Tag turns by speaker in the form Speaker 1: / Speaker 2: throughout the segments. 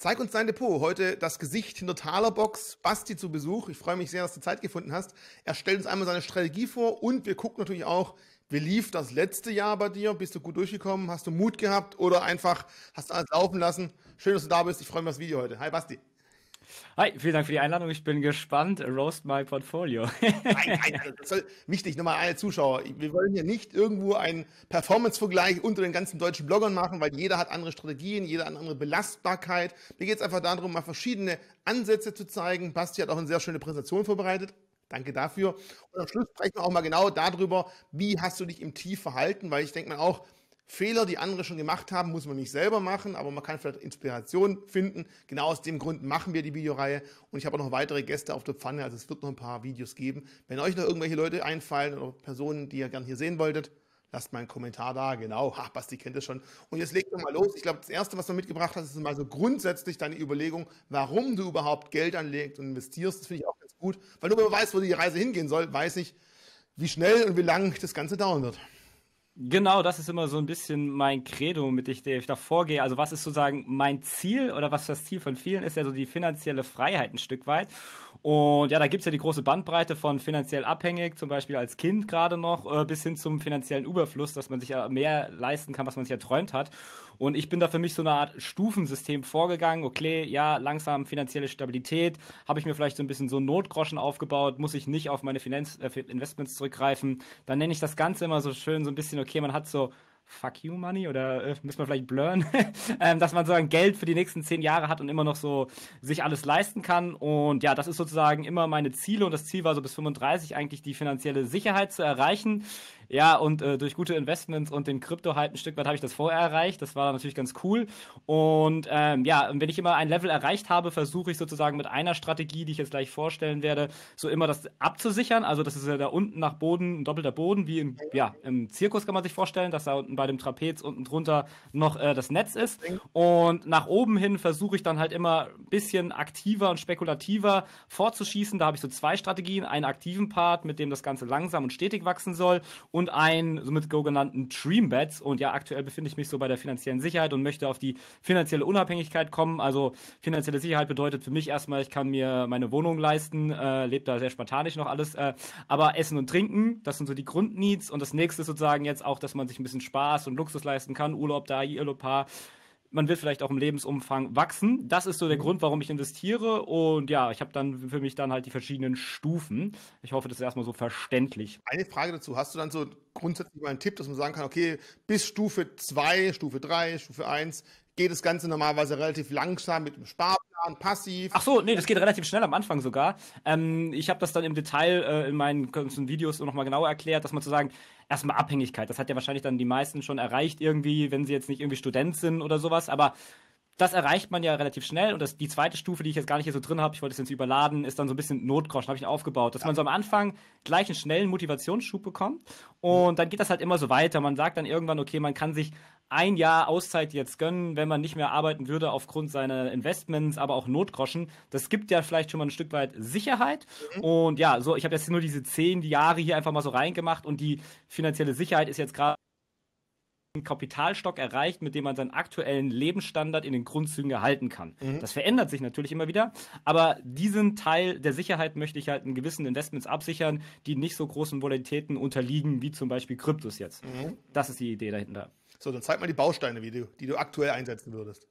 Speaker 1: Zeig uns dein Depot. Heute das Gesicht hinter Talerbox. Basti zu Besuch. Ich freue mich sehr, dass du Zeit gefunden hast. Er stellt uns einmal seine Strategie vor und wir gucken natürlich auch, wie lief das letzte Jahr bei dir? Bist du gut durchgekommen? Hast du Mut gehabt oder einfach hast du alles laufen lassen? Schön, dass du da bist. Ich freue mich auf das Video heute. Hi Basti.
Speaker 2: Hi, vielen Dank für die Einladung. Ich bin gespannt. Roast my portfolio. nein,
Speaker 1: nein, also das soll wichtig. Nochmal alle Zuschauer. Wir wollen hier nicht irgendwo einen Performance-Vergleich unter den ganzen deutschen Bloggern machen, weil jeder hat andere Strategien, jeder hat andere Belastbarkeit. Mir geht es einfach darum, mal verschiedene Ansätze zu zeigen. Basti hat auch eine sehr schöne Präsentation vorbereitet. Danke dafür. Und am Schluss sprechen wir auch mal genau darüber, wie hast du dich im Tief verhalten, weil ich denke mal auch, Fehler, die andere schon gemacht haben, muss man nicht selber machen, aber man kann vielleicht Inspiration finden. Genau aus dem Grund machen wir die Videoreihe und ich habe auch noch weitere Gäste auf der Pfanne, also es wird noch ein paar Videos geben. Wenn euch noch irgendwelche Leute einfallen oder Personen, die ihr gerne hier sehen wolltet, lasst mal einen Kommentar da. Genau, ha, Basti kennt das schon. Und jetzt legt doch mal los. Ich glaube, das Erste, was du mitgebracht hast, ist mal so grundsätzlich deine Überlegung, warum du überhaupt Geld anlegst und investierst. Das finde ich auch ganz gut, weil nur wenn man weiß, wo die Reise hingehen soll, weiß ich, wie schnell und wie lang das Ganze dauern wird.
Speaker 2: Genau, das ist immer so ein bisschen mein Credo, mit dem ich, ich da vorgehe. Also was ist sozusagen mein Ziel oder was das Ziel von vielen ist, ja so die finanzielle Freiheit ein Stück weit. Und ja, da gibt es ja die große Bandbreite von finanziell abhängig, zum Beispiel als Kind gerade noch, äh, bis hin zum finanziellen Überfluss, dass man sich ja mehr leisten kann, was man sich erträumt hat. Und ich bin da für mich so eine Art Stufensystem vorgegangen. Okay, ja, langsam finanzielle Stabilität. Habe ich mir vielleicht so ein bisschen so Notgroschen aufgebaut? Muss ich nicht auf meine Finanz äh, Investments zurückgreifen? Dann nenne ich das Ganze immer so schön so ein bisschen, okay, man hat so Fuck You Money oder äh, müssen wir vielleicht blurren, ähm, dass man so ein Geld für die nächsten zehn Jahre hat und immer noch so sich alles leisten kann. Und ja, das ist sozusagen immer meine Ziele und das Ziel war so bis 35 eigentlich die finanzielle Sicherheit zu erreichen. Ja, und äh, durch gute Investments und den Krypto halt ein Stück weit habe ich das vorher erreicht. Das war natürlich ganz cool. Und ähm, ja, wenn ich immer ein Level erreicht habe, versuche ich sozusagen mit einer Strategie, die ich jetzt gleich vorstellen werde, so immer das abzusichern. Also das ist ja da unten nach Boden, ein doppelter Boden, wie im, ja, im Zirkus kann man sich vorstellen, dass da unten bei dem Trapez unten drunter noch äh, das Netz ist. Und nach oben hin versuche ich dann halt immer ein bisschen aktiver und spekulativer vorzuschießen. Da habe ich so zwei Strategien, einen aktiven Part, mit dem das Ganze langsam und stetig wachsen soll. Und und einen somit sogenannten Dreambets. Und ja, aktuell befinde ich mich so bei der finanziellen Sicherheit und möchte auf die finanzielle Unabhängigkeit kommen. Also finanzielle Sicherheit bedeutet für mich erstmal, ich kann mir meine Wohnung leisten, äh, lebt da sehr spartanisch noch alles. Äh, aber Essen und Trinken, das sind so die Grundneeds. Und das nächste ist sozusagen jetzt auch, dass man sich ein bisschen Spaß und Luxus leisten kann. Urlaub da, Urlaub paar man will vielleicht auch im Lebensumfang wachsen. Das ist so der mhm. Grund, warum ich investiere. Und ja, ich habe dann für mich dann halt die verschiedenen Stufen. Ich
Speaker 1: hoffe, das ist erstmal so verständlich. Eine Frage dazu. Hast du dann so grundsätzlich mal einen Tipp, dass man sagen kann, okay, bis Stufe 2, Stufe 3, Stufe 1 geht das Ganze normalerweise relativ langsam mit dem Sparplan, passiv. Ach so, nee, das geht relativ schnell am Anfang
Speaker 2: sogar. Ähm, ich habe das dann im Detail äh, in meinen ganzen Videos nochmal genauer erklärt, dass man zu sagen, erstmal Abhängigkeit, das hat ja wahrscheinlich dann die meisten schon erreicht irgendwie, wenn sie jetzt nicht irgendwie Student sind oder sowas, aber das erreicht man ja relativ schnell. Und das, die zweite Stufe, die ich jetzt gar nicht hier so drin habe, ich wollte es jetzt überladen, ist dann so ein bisschen Notgroschen, habe ich aufgebaut, dass ja. man so am Anfang gleich einen schnellen Motivationsschub bekommt. Und dann geht das halt immer so weiter. Man sagt dann irgendwann, okay, man kann sich ein Jahr Auszeit jetzt gönnen, wenn man nicht mehr arbeiten würde aufgrund seiner Investments, aber auch Notgroschen. Das gibt ja vielleicht schon mal ein Stück weit Sicherheit. Mhm. Und ja, so ich habe jetzt nur diese zehn Jahre hier einfach mal so reingemacht und die finanzielle Sicherheit ist jetzt gerade einen Kapitalstock erreicht, mit dem man seinen aktuellen Lebensstandard in den Grundzügen erhalten kann. Mhm. Das verändert sich natürlich immer wieder, aber diesen Teil der Sicherheit möchte ich halt in gewissen Investments absichern, die nicht so großen Volatilitäten unterliegen, wie zum Beispiel Kryptos jetzt. Mhm. Das ist die Idee dahinter.
Speaker 1: So, dann zeig mal die Bausteine, wie du, die du aktuell einsetzen würdest.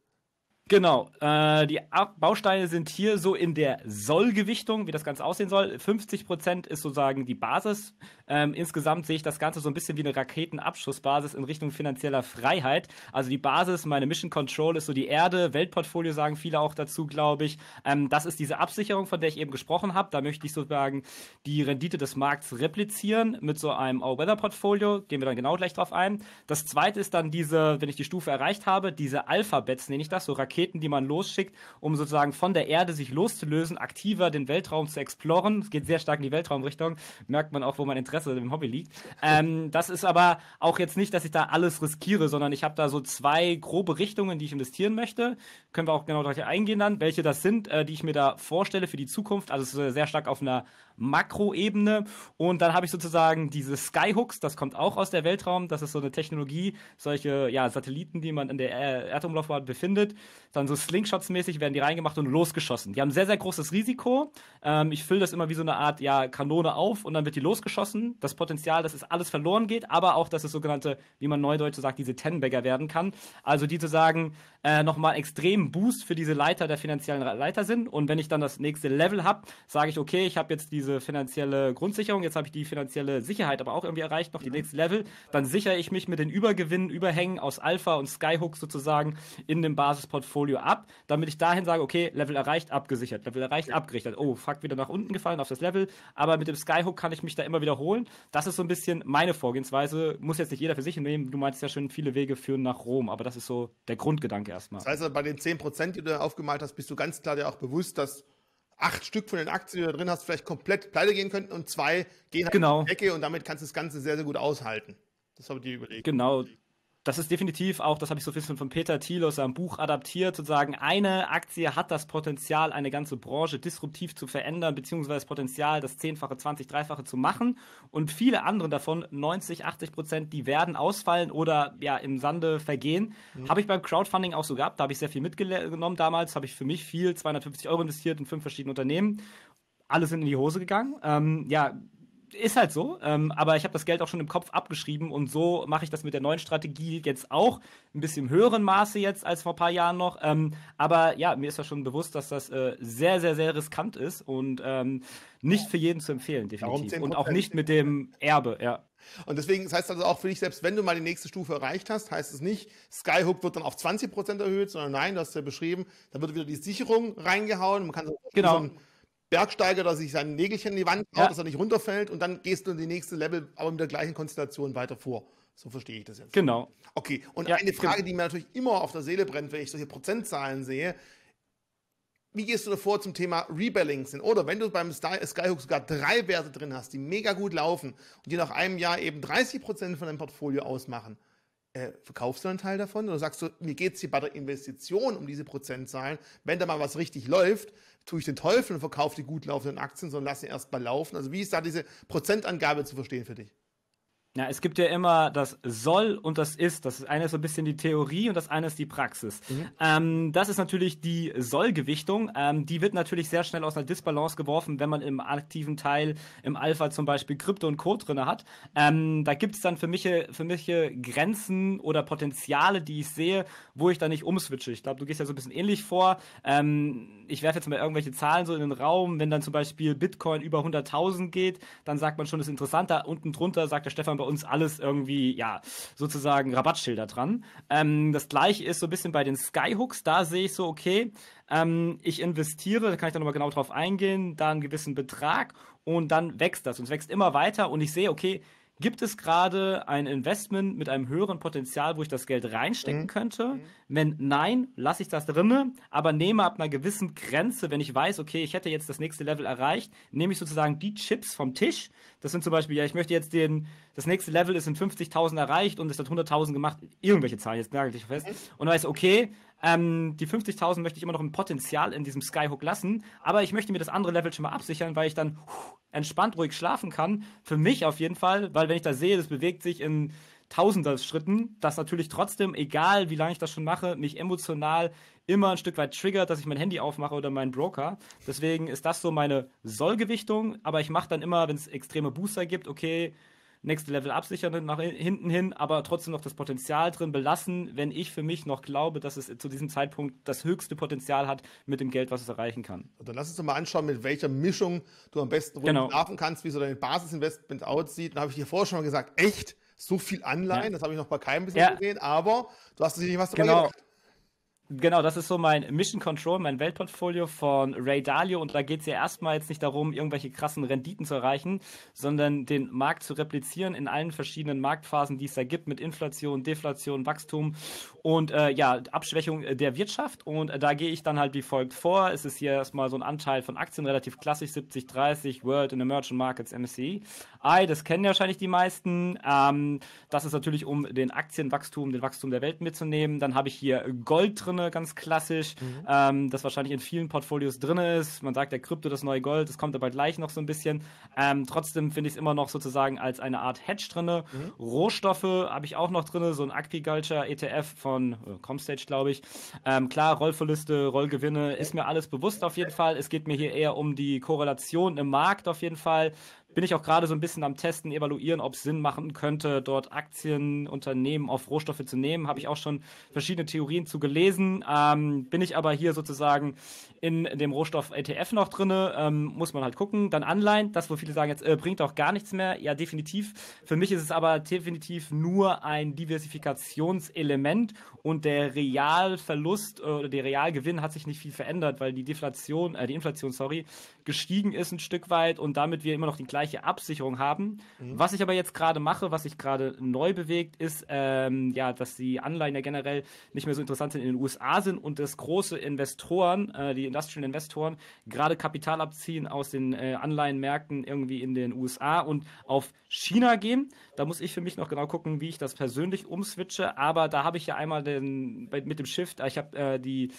Speaker 2: Genau. Äh, die Bausteine sind hier so in der Sollgewichtung, wie das Ganze aussehen soll. 50% ist sozusagen die Basis. Ähm, insgesamt sehe ich das Ganze so ein bisschen wie eine Raketenabschussbasis in Richtung finanzieller Freiheit. Also die Basis, meine Mission Control ist so die Erde, Weltportfolio sagen viele auch dazu, glaube ich. Ähm, das ist diese Absicherung, von der ich eben gesprochen habe. Da möchte ich sozusagen die Rendite des Markts replizieren mit so einem All-Weather-Portfolio. Gehen wir dann genau gleich drauf ein. Das zweite ist dann diese, wenn ich die Stufe erreicht habe, diese Alphabets, nenne ich das, so Raketen. Raketen, die man losschickt, um sozusagen von der Erde sich loszulösen, aktiver den Weltraum zu exploren. Es geht sehr stark in die Weltraumrichtung, merkt man auch, wo mein Interesse im Hobby liegt. Ähm, das ist aber auch jetzt nicht, dass ich da alles riskiere, sondern ich habe da so zwei grobe Richtungen, die ich investieren möchte. Können wir auch genau darauf eingehen dann, welche das sind, äh, die ich mir da vorstelle für die Zukunft. Also es ist äh, sehr stark auf einer Makroebene. Und dann habe ich sozusagen diese Skyhooks, das kommt auch aus der Weltraum. Das ist so eine Technologie, solche ja, Satelliten, die man in der Erdumlaufbahn befindet. Dann so Slingshots-mäßig werden die reingemacht und losgeschossen. Die haben sehr, sehr großes Risiko. Ähm, ich fülle das immer wie so eine Art ja, Kanone auf und dann wird die losgeschossen. Das Potenzial, dass es alles verloren geht, aber auch, dass es sogenannte, wie man neudeutsch sagt, diese Tenbagger werden kann. Also die zu sagen, äh, nochmal extrem Boost für diese Leiter der finanziellen Leiter sind. Und wenn ich dann das nächste Level habe, sage ich, okay, ich habe jetzt diese diese finanzielle Grundsicherung, jetzt habe ich die finanzielle Sicherheit aber auch irgendwie erreicht, noch die mhm. nächste Level, dann sichere ich mich mit den Übergewinnen, Überhängen aus Alpha und Skyhook sozusagen in dem Basisportfolio ab, damit ich dahin sage, okay, Level erreicht, abgesichert, Level erreicht, abgerichtet. Oh, fuck, wieder nach unten gefallen auf das Level, aber mit dem Skyhook kann ich mich da immer wiederholen. Das ist so ein bisschen meine Vorgehensweise, muss jetzt nicht jeder für sich nehmen, du meinst ja schon, viele Wege führen nach Rom, aber das ist so der Grundgedanke erstmal. Das
Speaker 1: heißt, also bei den 10%, die du aufgemalt hast, bist du ganz klar dir auch bewusst, dass acht Stück von den Aktien, die du da drin hast, vielleicht komplett pleite gehen könnten und zwei gehen halt genau. in die Decke und damit kannst du das Ganze sehr, sehr gut aushalten. Das habe ich dir überlegt.
Speaker 2: Genau, das ist definitiv auch, das habe ich so ein bisschen von Peter Thiel aus seinem Buch adaptiert, sozusagen, eine Aktie hat das Potenzial, eine ganze Branche disruptiv zu verändern, beziehungsweise das Potenzial, das Zehnfache, 20, Dreifache zu machen. Und viele andere davon, 90, 80 Prozent, die werden ausfallen oder ja im Sande vergehen. Mhm. Habe ich beim Crowdfunding auch so gehabt, da habe ich sehr viel mitgenommen damals, habe ich für mich viel, 250 Euro investiert in fünf verschiedene Unternehmen alle sind in die Hose gegangen. Ähm, ja, ist halt so, ähm, aber ich habe das Geld auch schon im Kopf abgeschrieben und so mache ich das mit der neuen Strategie jetzt auch, ein bisschen höheren Maße jetzt als vor ein paar Jahren noch. Ähm, aber ja, mir ist ja schon bewusst, dass das äh, sehr, sehr, sehr riskant ist und
Speaker 1: ähm, nicht für jeden zu empfehlen, definitiv. Und auch nicht mit dem Erbe, ja. Und deswegen, das heißt also auch für dich, selbst wenn du mal die nächste Stufe erreicht hast, heißt es nicht, Skyhook wird dann auf 20% erhöht, sondern nein, du hast ja beschrieben, da wird wieder die Sicherung reingehauen. Man kann so genau. so Bergsteiger, dass sich sein Nägelchen in die Wand haut, ja. dass er nicht runterfällt und dann gehst du in die nächste Level, aber mit der gleichen Konstellation weiter vor. So verstehe ich das jetzt. Genau. Okay, und ja, eine Frage, genau. die mir natürlich immer auf der Seele brennt, wenn ich solche Prozentzahlen sehe, wie gehst du davor zum Thema Rebalancing? Oder wenn du beim Skyhook sogar drei Werte drin hast, die mega gut laufen und die nach einem Jahr eben 30% von deinem Portfolio ausmachen, äh, verkaufst du einen Teil davon? Oder sagst du, mir geht es hier bei der Investition um diese Prozentzahlen, wenn da mal was richtig läuft, tue ich den Teufel und verkaufe die gut laufenden Aktien, sondern lasse sie erst mal laufen. Also wie ist da diese Prozentangabe zu verstehen für dich? Ja,
Speaker 2: es gibt ja immer das soll und das ist. Das eine ist so ein bisschen die Theorie und das eine ist die Praxis. Mhm. Ähm, das ist natürlich die Soll-Gewichtung. Ähm, die wird natürlich sehr schnell aus einer Disbalance geworfen, wenn man im aktiven Teil, im Alpha zum Beispiel Krypto und Co. drin hat. Ähm, da gibt es dann für mich, für mich Grenzen oder Potenziale, die ich sehe, wo ich da nicht umswitche. Ich glaube, du gehst ja so ein bisschen ähnlich vor. Ähm, ich werfe jetzt mal irgendwelche Zahlen so in den Raum, wenn dann zum Beispiel Bitcoin über 100.000 geht, dann sagt man schon, das ist interessant, da unten drunter sagt der Stefan bei uns alles irgendwie, ja, sozusagen Rabattschilder dran. Ähm, das gleiche ist so ein bisschen bei den Skyhooks, da sehe ich so, okay, ähm, ich investiere, da kann ich dann nochmal genau drauf eingehen, da einen gewissen Betrag und dann wächst das und es wächst immer weiter und ich sehe, okay, gibt es gerade ein Investment mit einem höheren Potenzial, wo ich das Geld reinstecken mhm. könnte? Mhm. Wenn nein, lasse ich das drinne, aber nehme ab einer gewissen Grenze, wenn ich weiß, okay, ich hätte jetzt das nächste Level erreicht, nehme ich sozusagen die Chips vom Tisch. Das sind zum Beispiel, ja, ich möchte jetzt den, das nächste Level ist in 50.000 erreicht und es hat 100.000 gemacht, irgendwelche Zahlen, jetzt nagel ich fest. Mhm. Und weiß, okay, ähm, die 50.000 möchte ich immer noch im Potenzial in diesem Skyhook lassen, aber ich möchte mir das andere Level schon mal absichern, weil ich dann, puh, entspannt ruhig schlafen kann. Für mich auf jeden Fall, weil wenn ich das sehe, das bewegt sich in tausender Schritten, das natürlich trotzdem, egal wie lange ich das schon mache, mich emotional immer ein Stück weit triggert, dass ich mein Handy aufmache oder meinen Broker. Deswegen ist das so meine Sollgewichtung, aber ich mache dann immer, wenn es extreme Booster gibt, okay, nächste Level absichern nach hinten hin, aber trotzdem noch das Potenzial drin belassen, wenn ich für mich noch glaube, dass es zu diesem Zeitpunkt das höchste Potenzial hat mit dem
Speaker 1: Geld, was es erreichen kann. Und dann lass uns doch mal anschauen, mit welcher Mischung du am besten rumlaufen genau. kannst, wie so dein Basisinvestment aussieht. Dann habe ich dir vorher schon mal gesagt, echt? So viel Anleihen, ja. das habe ich noch bei keinem bisher ja. gesehen, aber du hast dich nicht was dabei genau. gedacht.
Speaker 2: Genau, das ist so mein Mission Control, mein Weltportfolio von Ray Dalio. Und da geht es ja erstmal jetzt nicht darum, irgendwelche krassen Renditen zu erreichen, sondern den Markt zu replizieren in allen verschiedenen Marktphasen, die es da gibt, mit Inflation, Deflation, Wachstum und äh, ja, Abschwächung äh, der Wirtschaft. Und äh, da gehe ich dann halt wie folgt vor. Es ist hier erstmal so ein Anteil von Aktien, relativ klassisch, 70, 30, World and Emerging Markets, MSCI. I, das kennen ja wahrscheinlich die meisten. Ähm, das ist natürlich, um den Aktienwachstum, den Wachstum der Welt mitzunehmen. Dann habe ich hier Gold drin drinne, ganz klassisch, mhm. ähm, das wahrscheinlich in vielen Portfolios drin ist. Man sagt, der Krypto, das neue Gold, das kommt aber gleich noch so ein bisschen. Ähm, trotzdem finde ich es immer noch sozusagen als eine Art Hedge drin. Mhm. Rohstoffe habe ich auch noch drin, so ein Agriculture ETF von äh, Comstage, glaube ich. Ähm, klar, Rollverluste, Rollgewinne, ist mir alles bewusst auf jeden Fall. Es geht mir hier eher um die Korrelation im Markt auf jeden Fall bin ich auch gerade so ein bisschen am Testen, evaluieren, ob es Sinn machen könnte, dort Aktien, Unternehmen auf Rohstoffe zu nehmen. Habe ich auch schon verschiedene Theorien zu gelesen. Ähm, bin ich aber hier sozusagen in dem Rohstoff ETF noch drin, ähm, muss man halt gucken. Dann Anleihen, das, wo viele sagen, jetzt äh, bringt doch gar nichts mehr. Ja, definitiv. Für mich ist es aber definitiv nur ein Diversifikationselement und der Realverlust äh, oder der Realgewinn hat sich nicht viel verändert, weil die Deflation, äh, die Inflation, sorry, gestiegen ist ein Stück weit und damit wir immer noch den gleiche Absicherung haben. Mhm. Was ich aber jetzt gerade mache, was sich gerade neu bewegt, ist, ähm, ja, dass die Anleihen ja generell nicht mehr so interessant sind in den USA sind und dass große Investoren, äh, die Industrial Investoren, gerade Kapital abziehen aus den äh, Anleihenmärkten irgendwie in den USA und auf China gehen. Da muss ich für mich noch genau gucken, wie ich das persönlich umswitche. Aber da habe ich ja einmal den, mit dem Shift, äh, ich habe äh, die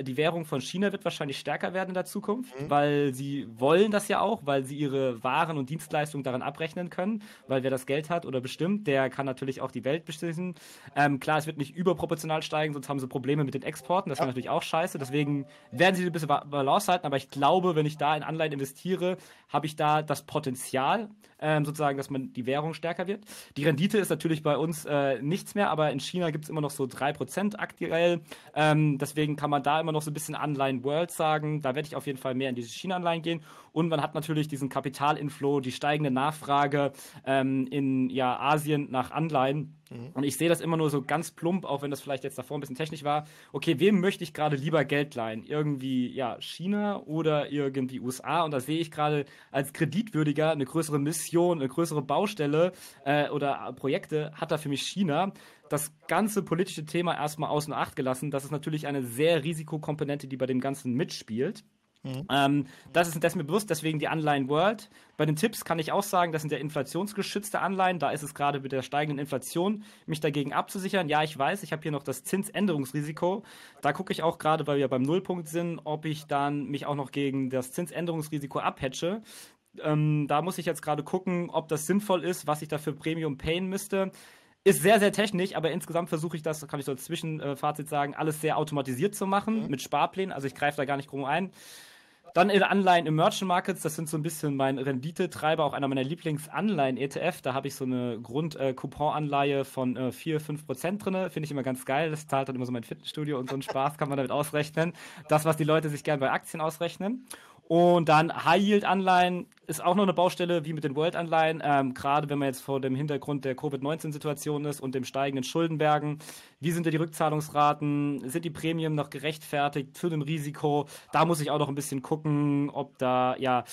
Speaker 2: die Währung von China wird wahrscheinlich stärker werden in der Zukunft, mhm. weil sie wollen das ja auch, weil sie ihre Waren und Dienstleistungen daran abrechnen können, weil wer das Geld hat oder bestimmt, der kann natürlich auch die Welt bestimmen. Ähm, klar, es wird nicht überproportional steigen, sonst haben sie Probleme mit den Exporten, das ja. wäre natürlich auch scheiße, deswegen werden sie ein bisschen Balance halten, aber ich glaube, wenn ich da in Anleihen investiere, habe ich da das Potenzial, ähm, sozusagen, dass man die Währung stärker wird. Die Rendite ist natürlich bei uns äh, nichts mehr, aber in China gibt es immer noch so 3% aktuell. Ähm, deswegen kann man da immer noch so ein bisschen Anleihen World sagen. Da werde ich auf jeden Fall mehr in diese China-Anleihen gehen. Und man hat natürlich diesen Kapitalinflow, die steigende Nachfrage ähm, in ja, Asien nach Anleihen. Mhm. Und ich sehe das immer nur so ganz plump, auch wenn das vielleicht jetzt davor ein bisschen technisch war. Okay, wem möchte ich gerade lieber Geld leihen? Irgendwie, ja, China oder irgendwie USA? Und da sehe ich gerade als kreditwürdiger eine größere Mission, eine größere Baustelle äh, oder Projekte hat da für mich China das ganze politische Thema erstmal außen Acht gelassen. Das ist natürlich eine sehr Risikokomponente, die bei dem Ganzen mitspielt. Mhm. Ähm, das, ist, das ist mir bewusst, deswegen die Anleihen World. Bei den Tipps kann ich auch sagen, das sind ja inflationsgeschützte Anleihen. Da ist es gerade mit der steigenden Inflation, mich dagegen abzusichern. Ja, ich weiß, ich habe hier noch das Zinsänderungsrisiko. Da gucke ich auch gerade, weil wir beim Nullpunkt sind, ob ich dann mich auch noch gegen das Zinsänderungsrisiko abhatche. Ähm, da muss ich jetzt gerade gucken, ob das sinnvoll ist, was ich dafür Premium payen müsste ist sehr, sehr technisch, aber insgesamt versuche ich das, kann ich so als Zwischenfazit sagen, alles sehr automatisiert zu machen mhm. mit Sparplänen. Also ich greife da gar nicht grob ein. Dann in Anleihen im Merchant Markets, das sind so ein bisschen mein Renditetreiber, auch einer meiner Lieblingsanleihen ETF. Da habe ich so eine Grund-Coupon-Anleihe äh, von äh, 4, 5 Prozent drin. Finde ich immer ganz geil. Das zahlt dann immer so mein Fitnessstudio und so einen Spaß kann man damit ausrechnen. Das, was die Leute sich gern bei Aktien ausrechnen. Und dann High-Yield-Anleihen ist auch noch eine Baustelle, wie mit den World-Anleihen. Ähm, Gerade wenn man jetzt vor dem Hintergrund der Covid-19-Situation ist und dem steigenden Schuldenbergen. Wie sind da die Rückzahlungsraten? Sind die Prämien noch gerechtfertigt für dem Risiko? Da muss ich auch noch ein bisschen gucken, ob da, ja,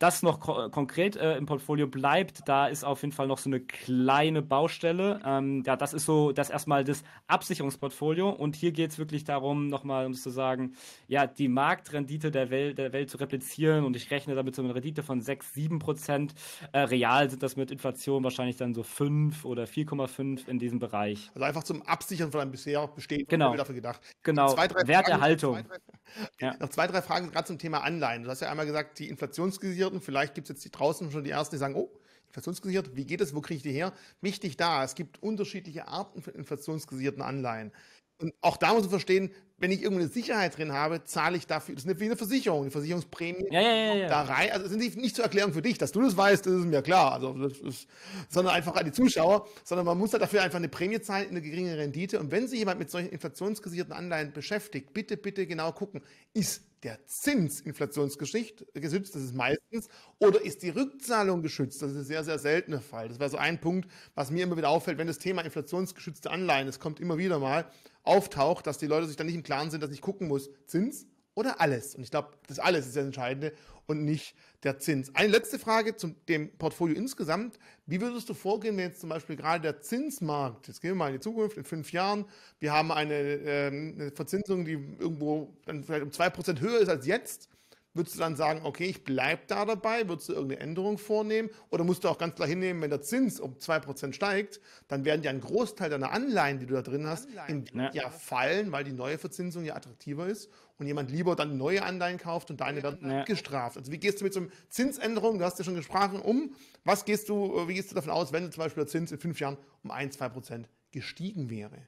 Speaker 2: das noch ko konkret äh, im Portfolio bleibt, da ist auf jeden Fall noch so eine kleine Baustelle. Ähm, ja, das ist so das erstmal das Absicherungsportfolio und hier geht es wirklich darum, nochmal um es zu sagen, ja, die Marktrendite der Welt, der Welt zu replizieren und ich rechne damit so eine Rendite von 6, 7 Prozent. Äh, real sind das mit Inflation wahrscheinlich dann so 5
Speaker 1: oder 4,5 in diesem Bereich. Also einfach zum Absichern von einem bisher bestehenden genau. dafür gedacht. Genau, zwei, Werterhaltung. Fragen, zwei, drei, ja. Noch zwei, drei Fragen gerade zum Thema Anleihen. Du hast ja einmal gesagt, die Inflationsgesicherung inflationsgesicherten, vielleicht gibt es jetzt draußen schon die ersten, die sagen, oh, inflationsgesichert, wie geht das, wo kriege ich die her? Wichtig da, es gibt unterschiedliche Arten von inflationsgesicherten Anleihen. Und auch da muss man verstehen, wenn ich irgendwo eine Sicherheit drin habe, zahle ich dafür, das ist wie eine Versicherung, eine Versicherungsprämie ja, ja, ja, da rein. Also sind nicht, nicht zur Erklärung für dich, dass du das weißt, das ist mir klar, also das ist, sondern einfach an die Zuschauer, sondern man muss halt dafür einfach eine Prämie zahlen, eine geringe Rendite. Und wenn sich jemand mit solchen inflationsgesicherten Anleihen beschäftigt, bitte, bitte genau gucken, ist der Zins inflationsgeschützt, das ist meistens, oder ist die Rückzahlung geschützt? Das ist ein sehr, sehr seltener Fall. Das wäre so ein Punkt, was mir immer wieder auffällt, wenn das Thema inflationsgeschützte Anleihen, das kommt immer wieder mal, auftaucht, dass die Leute sich dann nicht im Klaren sind, dass ich gucken muss, Zins oder alles. Und ich glaube, das alles ist das Entscheidende und nicht der Zins. Eine letzte Frage zum dem Portfolio insgesamt. Wie würdest du vorgehen, wenn jetzt zum Beispiel gerade der Zinsmarkt, jetzt gehen wir mal in die Zukunft, in fünf Jahren, wir haben eine, äh, eine Verzinsung, die irgendwo dann vielleicht um zwei Prozent höher ist als jetzt. Würdest du dann sagen, okay, ich bleibe da dabei? Würdest du irgendeine Änderung vornehmen? Oder musst du auch ganz klar hinnehmen, wenn der Zins um 2% steigt, dann werden ja ein Großteil deiner Anleihen, die du da drin hast, in ja. ja. fallen, weil die neue Verzinsung ja attraktiver ist und jemand lieber dann neue Anleihen kauft und deine werden ja. abgestraft. Also wie gehst du mit so einer Zinsänderung, du hast ja schon gesprochen, um? Was gehst du, äh, wie gehst du davon aus, wenn zum Beispiel der Zins in fünf Jahren um 1, 2%
Speaker 2: gestiegen wäre?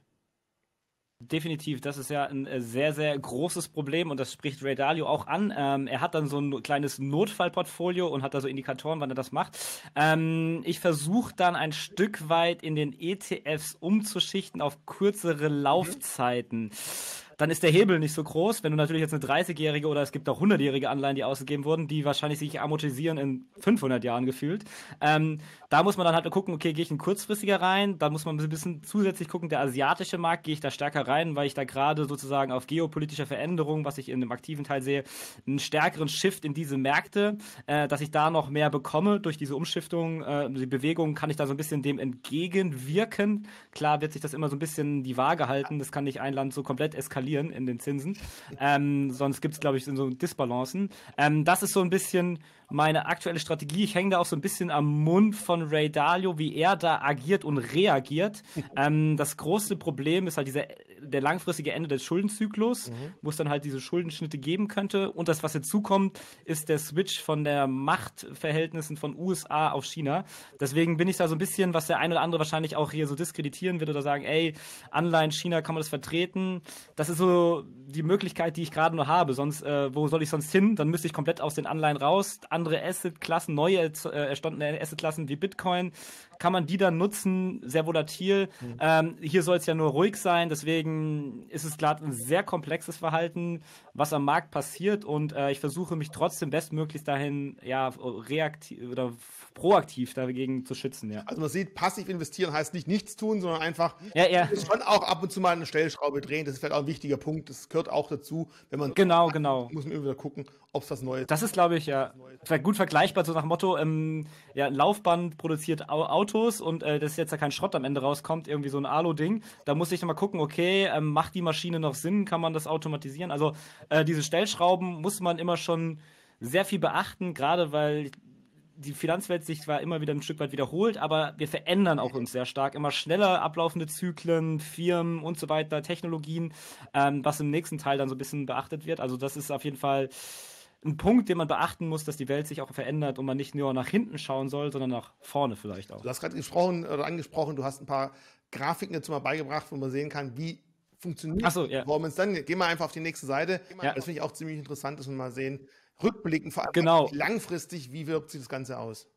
Speaker 2: Definitiv, das ist ja ein äh, sehr, sehr großes Problem und das spricht Ray Dalio auch an. Ähm, er hat dann so ein kleines Notfallportfolio und hat da so Indikatoren, wann er das macht. Ähm, ich versuche dann ein Stück weit in den ETFs umzuschichten auf kürzere mhm. Laufzeiten. Mhm dann ist der Hebel nicht so groß. Wenn du natürlich jetzt eine 30-jährige oder es gibt auch 100-jährige Anleihen, die ausgegeben wurden, die wahrscheinlich sich amortisieren in 500 Jahren gefühlt. Ähm, da muss man dann halt gucken, okay, gehe ich ein kurzfristiger rein? Da muss man ein bisschen zusätzlich gucken, der asiatische Markt, gehe ich da stärker rein, weil ich da gerade sozusagen auf geopolitische Veränderungen, was ich in dem aktiven Teil sehe, einen stärkeren Shift in diese Märkte, äh, dass ich da noch mehr bekomme durch diese Umschichtung, äh, die Bewegung, kann ich da so ein bisschen dem entgegenwirken. Klar wird sich das immer so ein bisschen die Waage halten. Das kann nicht ein Land so komplett eskalieren verlieren in den Zinsen. Ähm, sonst gibt es, glaube ich, so Disbalancen. Ähm, das ist so ein bisschen meine aktuelle Strategie. Ich hänge da auch so ein bisschen am Mund von Ray Dalio, wie er da agiert und reagiert. Ähm, das große Problem ist halt diese der langfristige Ende des Schuldenzyklus, mhm. wo es dann halt diese Schuldenschnitte geben könnte. Und das, was jetzt zukommt, ist der Switch von der Machtverhältnissen von USA auf China. Deswegen bin ich da so ein bisschen, was der eine oder andere wahrscheinlich auch hier so diskreditieren wird oder sagen, ey, Anleihen China kann man das vertreten. Das ist so die Möglichkeit, die ich gerade nur habe. Sonst, äh, wo soll ich sonst hin? Dann müsste ich komplett aus den Anleihen raus. Andere Assetklassen, neue äh, erstandene Assetklassen wie Bitcoin kann man die dann nutzen, sehr volatil. Mhm. Ähm, hier soll es ja nur ruhig sein, deswegen ist es gerade ein sehr komplexes Verhalten, was am Markt passiert und äh, ich versuche mich trotzdem bestmöglichst dahin, ja, reaktiv oder proaktiv dagegen zu schützen. Ja.
Speaker 1: Also man sieht, passiv investieren heißt nicht nichts tun, sondern einfach ja, ja. schon auch ab und zu mal eine Stellschraube drehen. Das ist vielleicht auch ein wichtiger Punkt. Das gehört auch dazu, wenn man genau, macht, genau muss man immer wieder gucken, ob es was Neues. Das ist, glaube ich, ja
Speaker 2: gut vergleichbar so nach dem Motto, ähm, ja, Laufband produziert Auto Autos und äh, dass jetzt ja kein Schrott am Ende rauskommt, irgendwie so ein Alu-Ding. Da muss ich nochmal gucken, okay, äh, macht die Maschine noch Sinn? Kann man das automatisieren? Also äh, diese Stellschrauben muss man immer schon sehr viel beachten, gerade weil die Finanzwelt sich zwar immer wieder ein Stück weit wiederholt, aber wir verändern auch uns sehr stark. Immer schneller ablaufende Zyklen, Firmen und so weiter, Technologien, ähm, was im nächsten Teil dann so ein bisschen beachtet wird. Also das ist auf jeden Fall ein Punkt, den man beachten muss, dass die Welt sich auch verändert und man nicht nur nach hinten schauen soll, sondern nach vorne vielleicht auch. Du hast gerade
Speaker 1: gesprochen oder angesprochen, du hast ein paar Grafiken dazu mal beigebracht, wo man sehen kann, wie funktioniert Ach so, ja. Performance dann. Gehen wir einfach auf die nächste Seite. Ja. Das finde ich auch ziemlich interessant, dass wir mal sehen, rückblickend vor allem genau. langfristig, wie wirkt sich das Ganze aus.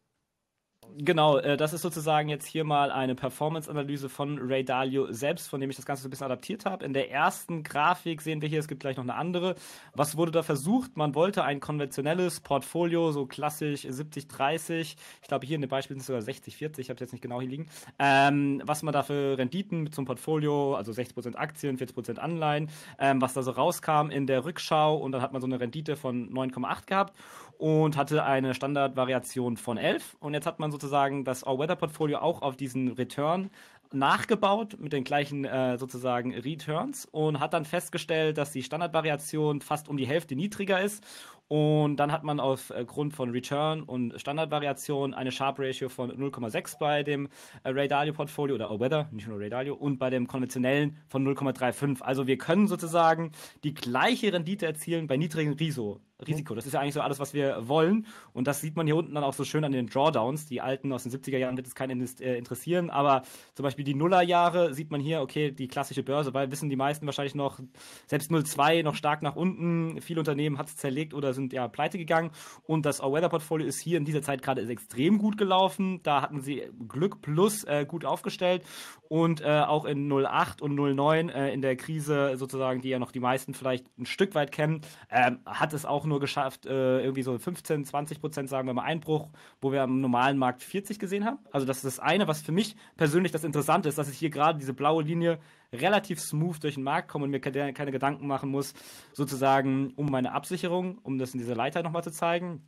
Speaker 2: Genau, äh, das ist sozusagen jetzt hier mal eine Performance-Analyse von Ray Dalio selbst, von dem ich das Ganze so ein bisschen adaptiert habe. In der ersten Grafik sehen wir hier, es gibt gleich noch eine andere. Was wurde da versucht? Man wollte ein konventionelles Portfolio, so klassisch 70-30, ich glaube hier in dem Beispiel sind es sogar 60-40, ich habe es jetzt nicht genau hier liegen, ähm, was man da für Renditen mit so einem Portfolio, also 60% Aktien, 40% Anleihen, ähm, was da so rauskam in der Rückschau und dann hat man so eine Rendite von 9,8 gehabt und hatte eine Standardvariation von 11. Und jetzt hat man sozusagen das All-Weather-Portfolio auch auf diesen Return nachgebaut mit den gleichen äh, sozusagen Returns und hat dann festgestellt, dass die Standardvariation fast um die Hälfte niedriger ist und dann hat man aufgrund äh, von Return und Standardvariation eine Sharp Ratio von 0,6 bei dem äh, Ray Dalio Portfolio oder All-Weather, nicht nur Ray Dalio, und bei dem konventionellen von 0,35. Also wir können sozusagen die gleiche Rendite erzielen bei niedrigem Riso, Risiko. Das ist ja eigentlich so alles, was wir wollen. Und das sieht man hier unten dann auch so schön an den Drawdowns. Die alten aus den 70er Jahren wird es keinen äh, interessieren, aber zum Beispiel die Nullerjahre sieht man hier, okay, die klassische Börse, weil wissen die meisten wahrscheinlich noch, selbst 02 noch stark nach unten. Viele Unternehmen hat es zerlegt oder sind sind ja pleite gegangen und das All-Weather-Portfolio ist hier in dieser Zeit gerade extrem gut gelaufen. Da hatten sie Glück plus äh, gut aufgestellt und äh, auch in 08 und 09 äh, in der Krise sozusagen, die ja noch die meisten vielleicht ein Stück weit kennen, ähm, hat es auch nur geschafft, äh, irgendwie so 15, 20 Prozent, sagen wir mal, Einbruch, wo wir am normalen Markt 40 gesehen haben. Also das ist das eine, was für mich persönlich das Interessante ist, dass es hier gerade diese blaue Linie relativ smooth durch den Markt komme und mir keine Gedanken machen muss, sozusagen um meine Absicherung, um das in dieser Leiter nochmal zu zeigen.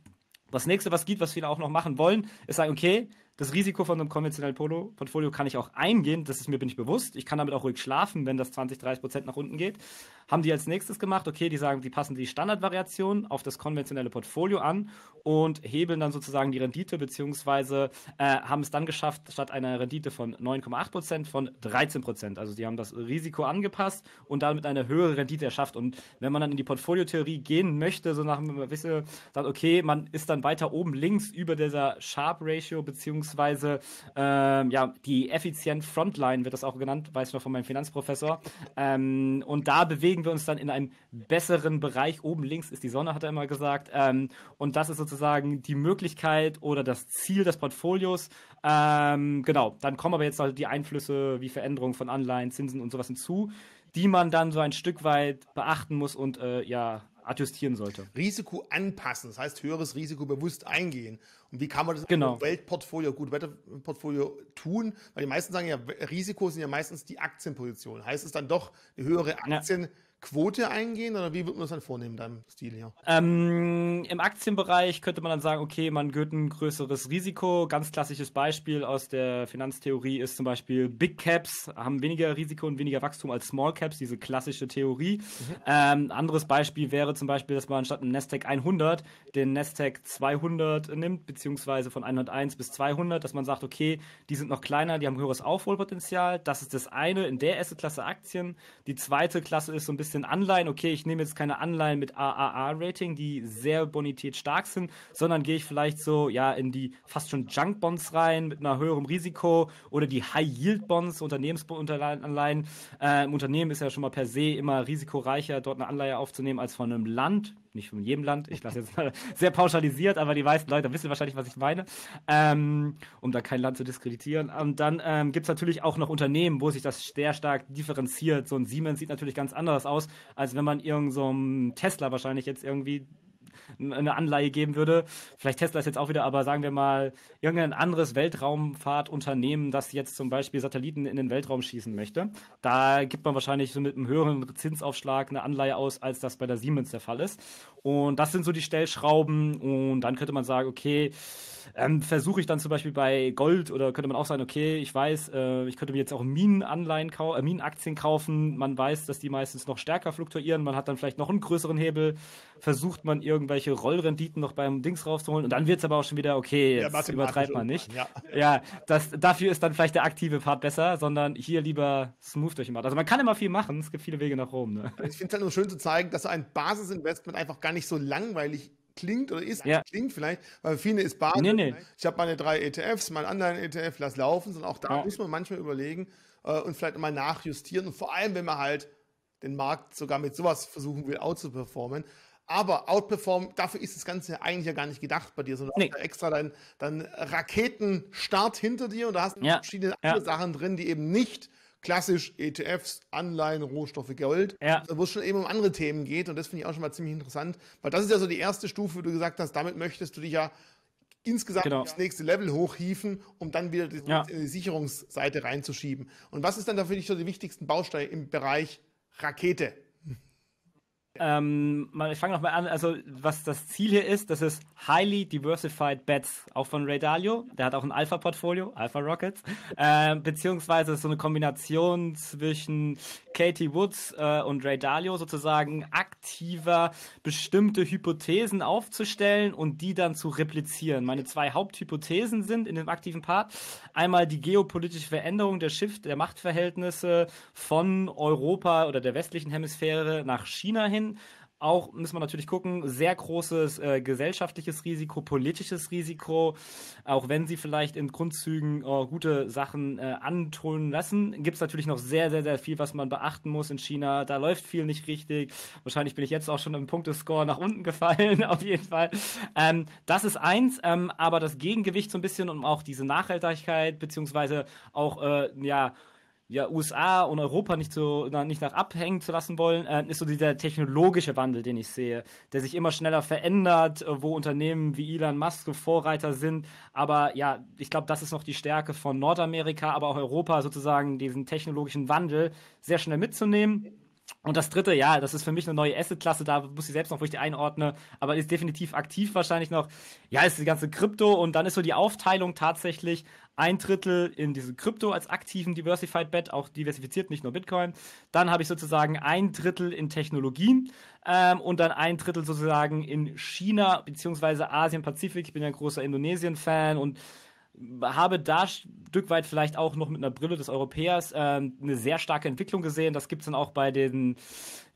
Speaker 2: Das nächste, was geht, was viele auch noch machen wollen, ist sagen, okay, das Risiko von einem konventionellen Polo Portfolio kann ich auch eingehen, das ist mir bin ich bewusst. Ich kann damit auch ruhig schlafen, wenn das 20, 30 Prozent nach unten geht. Haben die als nächstes gemacht, okay, die sagen, die passen die Standardvariation auf das konventionelle Portfolio an und hebeln dann sozusagen die Rendite, beziehungsweise äh, haben es dann geschafft, statt einer Rendite von 9,8 Prozent von 13 Prozent. Also die haben das Risiko angepasst und damit eine höhere Rendite erschafft. Und wenn man dann in die Portfoliotheorie gehen möchte, so nach einem Wissen, sagt, okay, man ist dann weiter oben links über dieser Sharp Ratio, beziehungsweise ähm, ja, die Effizient Frontline wird das auch genannt, weiß ich noch von meinem Finanzprofessor. Ähm, und da bewegen wir uns dann in einem besseren Bereich. Oben links ist die Sonne, hat er immer gesagt. Ähm, und das ist sozusagen sozusagen die Möglichkeit oder das Ziel des Portfolios. Ähm, genau, dann kommen aber jetzt also die Einflüsse wie Veränderungen von Anleihen, Zinsen und sowas hinzu, die man dann so ein Stück weit
Speaker 1: beachten muss und äh, ja adjustieren sollte. Risiko anpassen, das heißt höheres Risiko bewusst eingehen. Und wie kann man das genau. im Weltportfolio, gut Wetterportfolio tun? Weil die meisten sagen ja, Risiko sind ja meistens die Aktienpositionen. Heißt es dann doch eine höhere Aktien? Ja. Quote eingehen oder wie würden wir das dann vornehmen, deinem Stil hier?
Speaker 2: Ähm, Im Aktienbereich könnte man dann sagen, okay, man gehört ein größeres Risiko. Ganz klassisches Beispiel aus der Finanztheorie ist zum Beispiel Big Caps haben weniger Risiko und weniger Wachstum als Small Caps, diese klassische Theorie. Mhm. Ähm, anderes Beispiel wäre zum Beispiel, dass man statt einem Nasdaq 100 den Nasdaq 200 nimmt, beziehungsweise von 101 bis 200, dass man sagt, okay, die sind noch kleiner, die haben höheres Aufholpotenzial. Das ist das eine in der Klasse Aktien. Die zweite Klasse ist so ein bisschen sind Anleihen. Okay, ich nehme jetzt keine Anleihen mit AAA-Rating, die sehr bonitätstark sind, sondern gehe ich vielleicht so ja in die fast schon Junk-Bonds rein mit einer höherem Risiko oder die High-Yield-Bonds, Unternehmensanleihen. Äh, Im Unternehmen ist ja schon mal per se immer risikoreicher, dort eine Anleihe aufzunehmen als von einem Land nicht von jedem Land, ich lasse jetzt mal sehr pauschalisiert, aber die meisten Leute wissen wahrscheinlich, was ich meine, ähm, um da kein Land zu diskreditieren. Und dann ähm, gibt es natürlich auch noch Unternehmen, wo sich das sehr stark differenziert. So ein Siemens sieht natürlich ganz anders aus, als wenn man irgendeinem so Tesla wahrscheinlich jetzt irgendwie eine Anleihe geben würde. Vielleicht Tesla ist jetzt auch wieder, aber sagen wir mal, irgendein anderes Weltraumfahrtunternehmen, das jetzt zum Beispiel Satelliten in den Weltraum schießen möchte. Da gibt man wahrscheinlich so mit einem höheren Zinsaufschlag eine Anleihe aus, als das bei der Siemens der Fall ist. Und das sind so die Stellschrauben. Und dann könnte man sagen, okay, ähm, versuche ich dann zum Beispiel bei Gold oder könnte man auch sagen, okay, ich weiß, äh, ich könnte mir jetzt auch Minenanleihen, kau äh, Minenaktien kaufen. Man weiß, dass die meistens noch stärker fluktuieren. Man hat dann vielleicht noch einen größeren Hebel versucht man irgendwelche Rollrenditen noch beim Dings rauszuholen und dann wird es aber auch schon wieder, okay, jetzt ja, übertreibt man nicht. Ja. ja, das, dafür ist dann vielleicht der aktive Part besser, sondern hier lieber smooth durchmacht. Also man kann immer viel machen, es gibt viele Wege nach Rom. Ne? Ich
Speaker 1: finde es halt nur schön zu zeigen, dass so ein Basisinvestment einfach gar nicht so langweilig klingt oder ist, ja. klingt vielleicht, weil viele ist Basis. Nee, nee. Ich habe meine drei ETFs, meinen anderen ETF, lass laufen, sondern auch da ja. muss man manchmal überlegen äh, und vielleicht mal nachjustieren und vor allem, wenn man halt den Markt sogar mit sowas versuchen will, outzuperformen, aber Outperform, dafür ist das Ganze eigentlich ja gar nicht gedacht bei dir, sondern nee. extra dein, dein Raketenstart hinter dir und da hast du ja. verschiedene andere Sachen drin, die eben nicht klassisch ETFs, Anleihen, Rohstoffe, Gold, ja. wo es schon eben um andere Themen geht. Und das finde ich auch schon mal ziemlich interessant, weil das ist ja so die erste Stufe, wo du gesagt hast, damit möchtest du dich ja insgesamt genau. das nächste Level hochhieven, um dann wieder die, ja. in die Sicherungsseite reinzuschieben. Und was ist dann da für dich so die wichtigsten Bausteine im Bereich Rakete? Ähm, ich fange nochmal an. Also, was das Ziel hier ist, das ist Highly
Speaker 2: Diversified Bets, auch von Ray Dalio. Der hat auch ein Alpha-Portfolio, Alpha Rockets. Äh, beziehungsweise so eine Kombination zwischen Katie Woods äh, und Ray Dalio sozusagen aktiver bestimmte Hypothesen aufzustellen und die dann zu replizieren. Meine zwei Haupthypothesen sind in dem aktiven Part einmal die geopolitische Veränderung der Shift der Machtverhältnisse von Europa oder der westlichen Hemisphäre nach China hin auch müssen wir natürlich gucken, sehr großes äh, gesellschaftliches Risiko, politisches Risiko, auch wenn sie vielleicht in Grundzügen äh, gute Sachen äh, antonen lassen, gibt es natürlich noch sehr, sehr, sehr viel, was man beachten muss in China. Da läuft viel nicht richtig. Wahrscheinlich bin ich jetzt auch schon im Punktescore nach unten gefallen, auf jeden Fall. Ähm, das ist eins, ähm, aber das Gegengewicht so ein bisschen, um auch diese Nachhaltigkeit beziehungsweise auch, äh, ja, ja, USA und Europa nicht so nicht nach abhängen zu lassen wollen, äh, ist so dieser technologische Wandel, den ich sehe, der sich immer schneller verändert, äh, wo Unternehmen wie Elon Musk Vorreiter sind. Aber ja, ich glaube, das ist noch die Stärke von Nordamerika, aber auch Europa sozusagen diesen technologischen Wandel sehr schnell mitzunehmen. Und das dritte, ja, das ist für mich eine neue Asset-Klasse, da muss ich selbst noch, wo ich die einordne, aber ist definitiv aktiv wahrscheinlich noch. Ja, ist die ganze Krypto und dann ist so die Aufteilung tatsächlich ein Drittel in diese Krypto als aktiven Diversified Bet, auch diversifiziert, nicht nur Bitcoin. Dann habe ich sozusagen ein Drittel in Technologien ähm, und dann ein Drittel sozusagen in China beziehungsweise Asien-Pazifik. Ich bin ja ein großer Indonesien-Fan und habe da Stück weit vielleicht auch noch mit einer Brille des Europäers ähm, eine sehr starke Entwicklung gesehen. Das gibt es dann auch bei den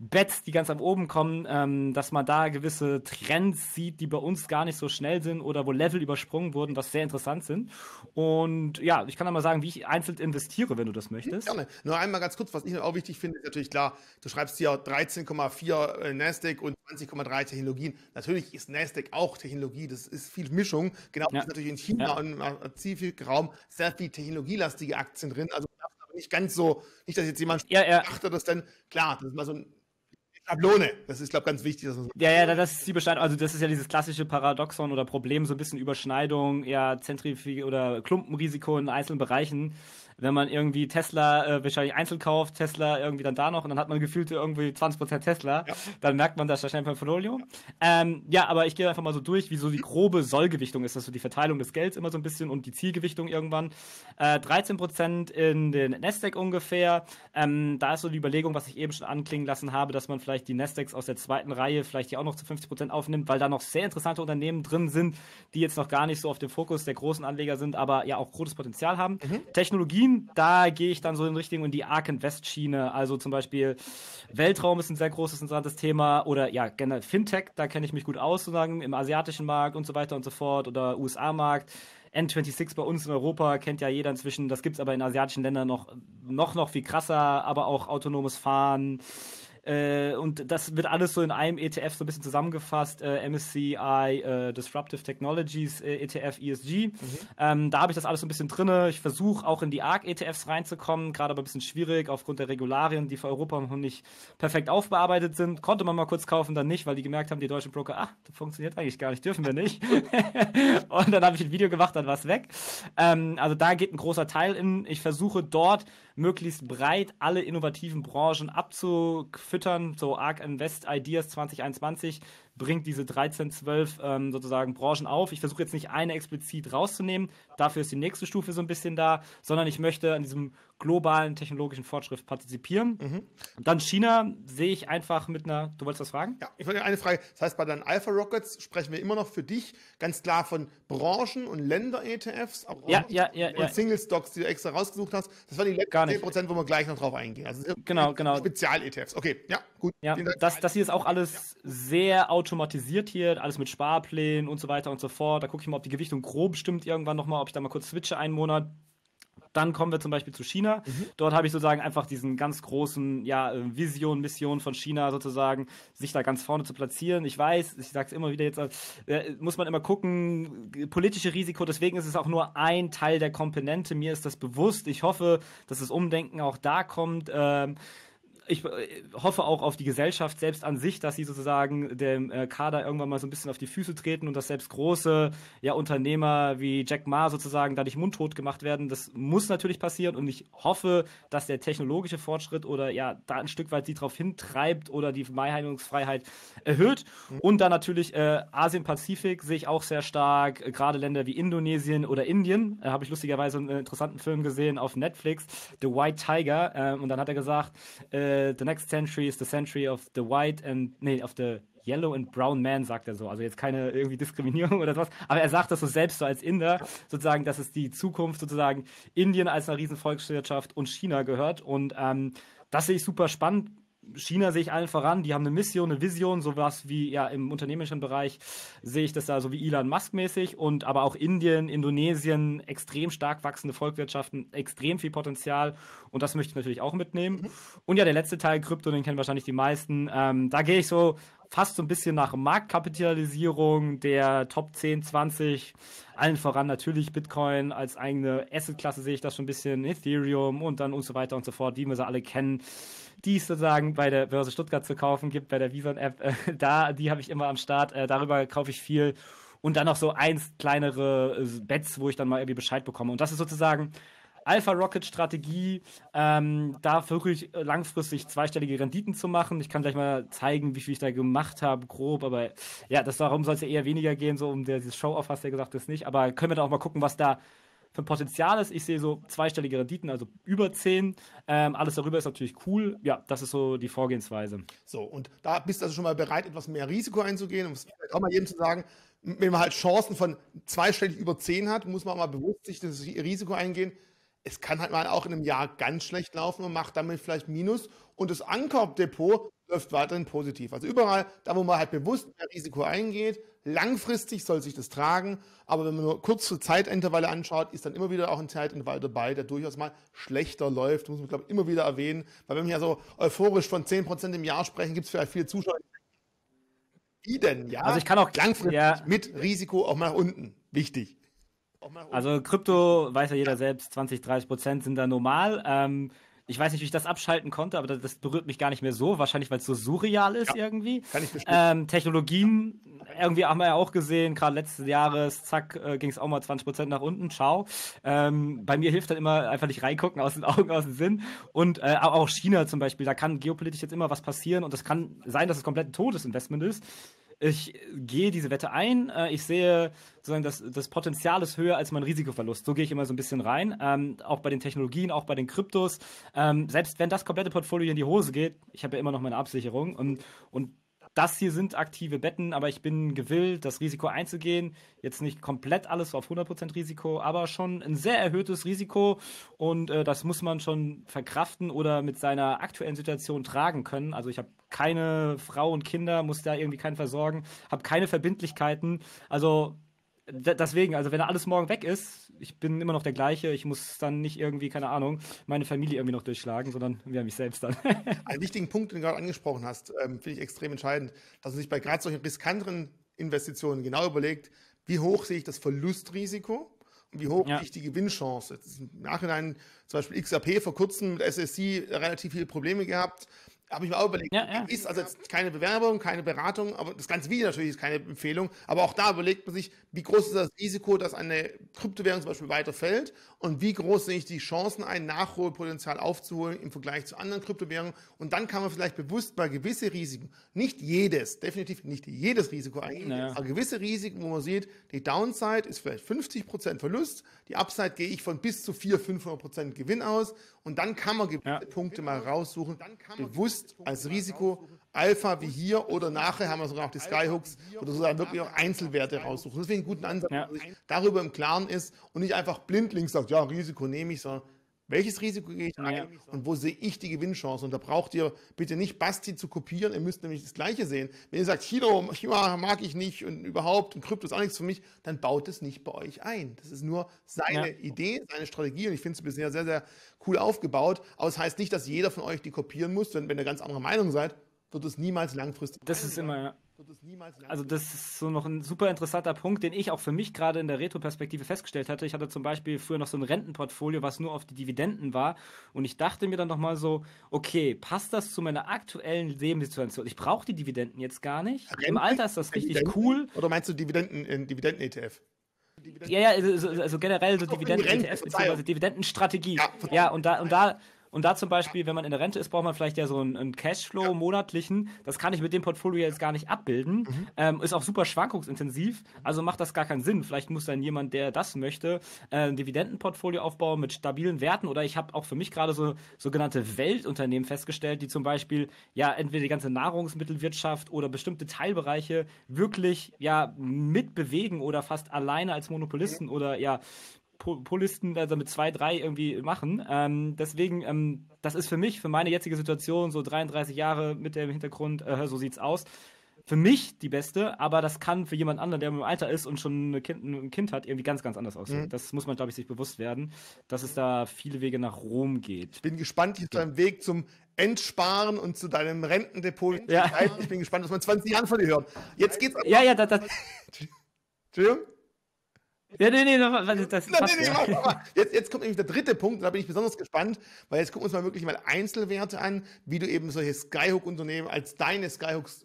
Speaker 2: Bets, die ganz am oben kommen, ähm, dass man da gewisse Trends sieht, die bei uns gar nicht so schnell sind oder wo Level übersprungen wurden, was sehr interessant sind. Und ja, ich kann da mal sagen, wie ich einzeln investiere, wenn du das möchtest.
Speaker 1: Gerne. Nur einmal ganz kurz, was ich auch wichtig finde, ist natürlich klar, du schreibst hier 13,4 äh, Nasdaq und 20,3 Technologien. Natürlich ist Nasdaq auch Technologie, das ist viel Mischung. Genau, ja. ist natürlich in China ja. und im Pazifik Raum sehr viel technologielastige Aktien drin. Also nicht ganz so, nicht, dass jetzt jemand ja, ja. dachte, dass dann, klar, das ist mal so ein Schablone. Das ist, glaube ich, ganz wichtig.
Speaker 2: ja, ja, das ist die Beschneidung. Also, das ist ja dieses klassische Paradoxon oder Problem, so ein bisschen Überschneidung, ja, Zentrifug oder Klumpenrisiko in einzelnen Bereichen wenn man irgendwie Tesla äh, wahrscheinlich einzeln kauft, Tesla irgendwie dann da noch und dann hat man gefühlt irgendwie 20% Tesla, ja. dann merkt man das wahrscheinlich beim Portfolio. Ähm, ja, aber ich gehe einfach mal so durch, wie so die grobe Sollgewichtung ist, also die Verteilung des Gelds immer so ein bisschen und die Zielgewichtung irgendwann. Äh, 13% in den Nasdaq ungefähr. Ähm, da ist so die Überlegung, was ich eben schon anklingen lassen habe, dass man vielleicht die Nasdaqs aus der zweiten Reihe vielleicht hier auch noch zu 50% aufnimmt, weil da noch sehr interessante Unternehmen drin sind, die jetzt noch gar nicht so auf dem Fokus der großen Anleger sind, aber ja auch großes Potenzial haben. Mhm. Technologien Berlin, da gehe ich dann so in Richtung in die and West Schiene. Also zum Beispiel Weltraum ist ein sehr großes, interessantes Thema oder ja, generell Fintech, da kenne ich mich gut aus, sozusagen im asiatischen Markt und so weiter und so fort oder USA-Markt. N26 bei uns in Europa kennt ja jeder inzwischen. Das gibt es aber in asiatischen Ländern noch, noch, noch viel krasser, aber auch autonomes Fahren, äh, und das wird alles so in einem ETF so ein bisschen zusammengefasst, äh, MSCI äh, Disruptive Technologies äh, ETF ESG. Mhm. Ähm, da habe ich das alles so ein bisschen drin. Ich versuche auch in die ARC-ETFs reinzukommen, gerade aber ein bisschen schwierig aufgrund der Regularien, die für Europa noch nicht perfekt aufbearbeitet sind. Konnte man mal kurz kaufen, dann nicht, weil die gemerkt haben, die deutschen Broker, ach, das funktioniert eigentlich gar nicht, dürfen wir nicht. und dann habe ich ein Video gemacht, dann war es weg. Ähm, also da geht ein großer Teil in. Ich versuche dort möglichst breit alle innovativen Branchen abzufüttern. So Arc Invest Ideas 2021 bringt diese 13, 12 ähm, sozusagen Branchen auf. Ich versuche jetzt nicht eine explizit rauszunehmen, dafür ist die nächste Stufe so ein bisschen da, sondern ich möchte an diesem globalen technologischen Fortschritt partizipieren. Mhm. dann China sehe ich einfach mit einer,
Speaker 1: du wolltest was fragen? Ja, ich wollte eine Frage. Das heißt, bei deinen Alpha Rockets sprechen wir immer noch für dich ganz klar von Branchen und Länder-ETFs ja, ja, ja, und ja. Single-Stocks, die du extra rausgesucht hast. Das waren die letzten Gar nicht. 10%, wo wir gleich noch drauf eingehen. Also äh, genau, genau. Spezial-ETFs. Okay, ja, gut. Ja, das,
Speaker 2: das hier ist auch alles ja. sehr automatisiert hier, alles mit Sparplänen und so weiter und so fort. Da gucke ich mal, ob die Gewichtung grob stimmt irgendwann nochmal, ob ich da mal kurz switche einen Monat. Dann kommen wir zum Beispiel zu China. Mhm. Dort habe ich sozusagen einfach diesen ganz großen ja, äh, Vision, Mission von China sozusagen, sich da ganz vorne zu platzieren. Ich weiß, ich sage es immer wieder jetzt, äh, äh, muss man immer gucken, politische Risiko, deswegen ist es auch nur ein Teil der Komponente. Mir ist das bewusst. Ich hoffe, dass das Umdenken auch da kommt. Ähm, ich äh, hoffe auch auf die Gesellschaft selbst an sich, dass sie sozusagen dem äh, Kader irgendwann mal so ein bisschen auf die Füße treten und dass selbst große ja, Unternehmer wie Jack Ma sozusagen dadurch mundtot gemacht werden. Das muss natürlich passieren und ich hoffe, dass der technologische Fortschritt oder ja da ein Stück weit sie darauf hintreibt oder die Meinungsfreiheit erhöht. Mhm. Und dann natürlich äh, Asien-Pazifik sehe ich auch sehr stark, äh, gerade Länder wie Indonesien oder Indien. Da Habe ich lustigerweise einen interessanten Film gesehen auf Netflix, The White Tiger. Äh, und dann hat er gesagt, äh, äh, the next century is the century of the white and, nee, of the yellow and brown man, sagt er so. Also jetzt keine irgendwie Diskriminierung oder sowas. Aber er sagt das so selbst so als Inder, sozusagen, dass es die Zukunft sozusagen Indien als eine riesen Volkswirtschaft und China gehört. Und ähm, das sehe ich super spannend China sehe ich allen voran, die haben eine Mission, eine Vision, sowas wie ja im unternehmerischen Bereich sehe ich das da so wie Elon Musk mäßig und aber auch Indien, Indonesien, extrem stark wachsende Volkswirtschaften, extrem viel Potenzial und das möchte ich natürlich auch mitnehmen. Mhm. Und ja, der letzte Teil, Krypto, den kennen wahrscheinlich die meisten, ähm, da gehe ich so fast so ein bisschen nach Marktkapitalisierung der Top 10, 20. Allen voran natürlich Bitcoin als eigene Assetklasse sehe ich das schon ein bisschen, Ethereum und dann und so weiter und so fort, wie wir sie alle kennen die es sozusagen bei der Börse Stuttgart zu kaufen gibt, bei der Vison-App, äh, da, die habe ich immer am Start. Äh, darüber kaufe ich viel. Und dann noch so eins kleinere äh, Bets, wo ich dann mal irgendwie Bescheid bekomme. Und das ist sozusagen Alpha Rocket Strategie, ähm, da wirklich äh, langfristig zweistellige Renditen zu machen. Ich kann gleich mal zeigen, wie viel ich da gemacht habe, grob, aber ja, das darum soll es ja eher weniger gehen, so um der, dieses Show-Off hast du ja gesagt, das nicht. Aber können wir da auch mal gucken, was da für ein Potenzial ist. Ich sehe so zweistellige Renditen, also über 10. Ähm, alles darüber ist natürlich cool. Ja, das ist so die Vorgehensweise. So, und
Speaker 1: da bist du also schon mal bereit, etwas mehr Risiko einzugehen, um es auch mal jedem zu sagen, wenn man halt Chancen von zweistellig über 10 hat, muss man auch mal bewusst sich das Risiko eingehen. Es kann halt mal auch in einem Jahr ganz schlecht laufen und macht damit vielleicht Minus. Und das Ankaufdepot läuft weiterhin positiv. Also überall, da wo man halt bewusst ein Risiko eingeht, langfristig soll sich das tragen. Aber wenn man nur kurze Zeitintervalle anschaut, ist dann immer wieder auch ein Zeitintervall dabei, der durchaus mal schlechter läuft. muss man, glaube ich, immer wieder erwähnen. Weil wenn wir ja so euphorisch von 10% im Jahr sprechen, gibt es vielleicht viele Zuschauer, Wie denn, ja? Also ich kann auch langfristig ja. mit Risiko auch mal unten. Wichtig. Also
Speaker 2: Krypto weiß ja jeder selbst, 20, 30 Prozent sind da normal. Ähm, ich weiß nicht, wie ich das abschalten konnte, aber das berührt mich gar nicht mehr so. Wahrscheinlich, weil es so surreal ist ja, irgendwie. Kann ich ähm, Technologien, irgendwie haben wir ja auch gesehen, gerade letztes Jahres, zack, äh, ging es auch mal 20% nach unten, ciao. Ähm, bei mir hilft dann immer einfach nicht reingucken, aus den Augen, aus dem Sinn. Und äh, auch China zum Beispiel, da kann geopolitisch jetzt immer was passieren und das kann sein, dass es komplett ein totes Investment ist ich äh, gehe diese Wette ein, äh, ich sehe sozusagen, das, das Potenzial ist höher als mein Risikoverlust. So gehe ich immer so ein bisschen rein, ähm, auch bei den Technologien, auch bei den Kryptos. Ähm, selbst wenn das komplette Portfolio in die Hose geht, ich habe ja immer noch meine Absicherung und, und das hier sind aktive Betten, aber ich bin gewillt, das Risiko einzugehen. Jetzt nicht komplett alles auf 100% Risiko, aber schon ein sehr erhöhtes Risiko und äh, das muss man schon verkraften oder mit seiner aktuellen Situation tragen können. Also ich habe keine Frau und Kinder, muss da irgendwie keinen versorgen, habe keine Verbindlichkeiten. Also deswegen, also wenn alles morgen weg ist, ich bin immer noch der gleiche, ich muss dann nicht irgendwie, keine Ahnung, meine
Speaker 1: Familie irgendwie noch durchschlagen, sondern wir ja, mich selbst dann. Einen wichtigen Punkt, den du gerade angesprochen hast, ähm, finde ich extrem entscheidend, dass man sich bei gerade solchen riskanteren Investitionen genau überlegt, wie hoch sehe ich das Verlustrisiko und wie hoch ja. ich die Gewinnchance. Jetzt Im Nachhinein zum Beispiel XRP vor kurzem mit SSC relativ viele Probleme gehabt. Habe ich mir auch überlegt. Ja, ja. Ist also jetzt keine Bewerbung, keine Beratung, aber das ganze Video natürlich ist keine Empfehlung. Aber auch da überlegt man sich, wie groß ist das Risiko, dass eine Kryptowährung zum Beispiel weiterfällt und wie groß sehe ich die Chancen, ein Nachholpotenzial aufzuholen im Vergleich zu anderen Kryptowährungen. Und dann kann man vielleicht bewusst bei gewisse Risiken, nicht jedes, definitiv nicht jedes Risiko eingehen, naja. aber gewisse Risiken, wo man sieht, die Downside ist vielleicht 50 Verlust, die Upside gehe ich von bis zu 400, 500 Gewinn aus und dann kann man gewisse ja. Punkte mal raussuchen, dann kann bewusst bewusst als Risiko Alpha wie hier oder nachher haben wir sogar noch die Skyhooks, oder du sozusagen wirklich auch Einzelwerte raussuchst. Deswegen einen guten Ansatz, ja. Also, dass man sich darüber im Klaren ist und nicht einfach blindlings sagt, ja, Risiko nehme ich, sondern welches Risiko gehe ich ein ja. und wo sehe ich die Gewinnchance? Und da braucht ihr bitte nicht Basti zu kopieren, ihr müsst nämlich das Gleiche sehen. Wenn ihr sagt, Chino, Chima mag ich nicht und überhaupt und Krypto ist auch nichts für mich, dann baut es nicht bei euch ein. Das ist nur seine ja. Idee, seine Strategie und ich finde es bisher sehr, sehr cool aufgebaut. Aber es das heißt nicht, dass jeder von euch die kopieren muss, denn wenn ihr ganz anderer Meinung seid, wird es niemals langfristig. Das ist immer, ja. Also das ist so noch ein super interessanter Punkt, den ich auch für mich gerade
Speaker 2: in der Retro-Perspektive festgestellt hatte. Ich hatte zum Beispiel früher noch so ein Rentenportfolio, was nur auf die Dividenden war. Und ich dachte mir dann nochmal so, okay, passt das zu meiner aktuellen Lebenssituation? Ich brauche die
Speaker 1: Dividenden jetzt gar nicht. Renten? Im Alter ist das richtig Dividenden? cool. Oder meinst du Dividenden in Dividenden-ETF? Dividenden
Speaker 2: ja, ja, also, also, also generell so Dividenden-ETF bzw. Dividendenstrategie. Ja, ja, und da, und da und da zum Beispiel, wenn man in der Rente ist, braucht man vielleicht ja so einen, einen Cashflow monatlichen. Das kann ich mit dem Portfolio jetzt gar nicht abbilden. Mhm. Ähm, ist auch super schwankungsintensiv. Also macht das gar keinen Sinn. Vielleicht muss dann jemand, der das möchte, äh, ein Dividendenportfolio aufbauen mit stabilen Werten. Oder ich habe auch für mich gerade so sogenannte Weltunternehmen festgestellt, die zum Beispiel ja entweder die ganze Nahrungsmittelwirtschaft oder bestimmte Teilbereiche wirklich ja mitbewegen oder fast alleine als Monopolisten mhm. oder ja Polisten, also mit zwei, drei irgendwie machen. Ähm, deswegen, ähm, das ist für mich, für meine jetzige Situation, so 33 Jahre mit dem Hintergrund, äh, so sieht's aus. Für mich die beste, aber das kann für jemand anderen, der im Alter ist und schon kind, ein Kind hat, irgendwie ganz, ganz anders aussehen. Mhm. Das muss man, glaube ich, sich bewusst werden, dass es da viele Wege nach Rom geht.
Speaker 1: Ich bin gespannt wie jetzt beim Weg zum Entsparen und zu deinem Rentendepot. Ja. Ich bin gespannt, was man 20 Jahre von dir hört. Jetzt geht's. Ja, ja, das. Entschuldigung? Ja, nee, nee, noch, das, das Nein, nee, nee, mach, mach, mach. Jetzt, jetzt kommt nämlich der dritte Punkt, da bin ich besonders gespannt, weil jetzt gucken wir uns mal wirklich mal Einzelwerte an, wie du eben solche Skyhook-Unternehmen als deine Skyhooks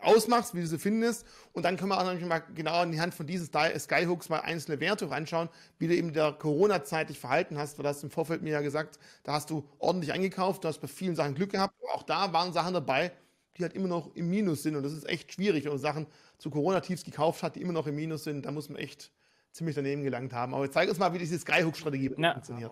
Speaker 1: ausmachst, wie du sie findest. Und dann können wir auch nämlich mal genau in die Hand von diesen Skyhooks mal einzelne Werte anschauen, wie du eben der Corona-Zeit dich verhalten hast, weil du hast im Vorfeld mir ja gesagt, da hast du ordentlich eingekauft, du hast bei vielen Sachen Glück gehabt, aber auch da waren Sachen dabei, die halt immer noch im Minus sind. Und das ist echt schwierig, wenn man Sachen zu Corona-Tiefs gekauft hat, die immer noch im Minus sind. Da muss man echt ziemlich daneben gelangt haben. Aber zeig uns mal, wie diese Skyhook-Strategie ja. funktioniert.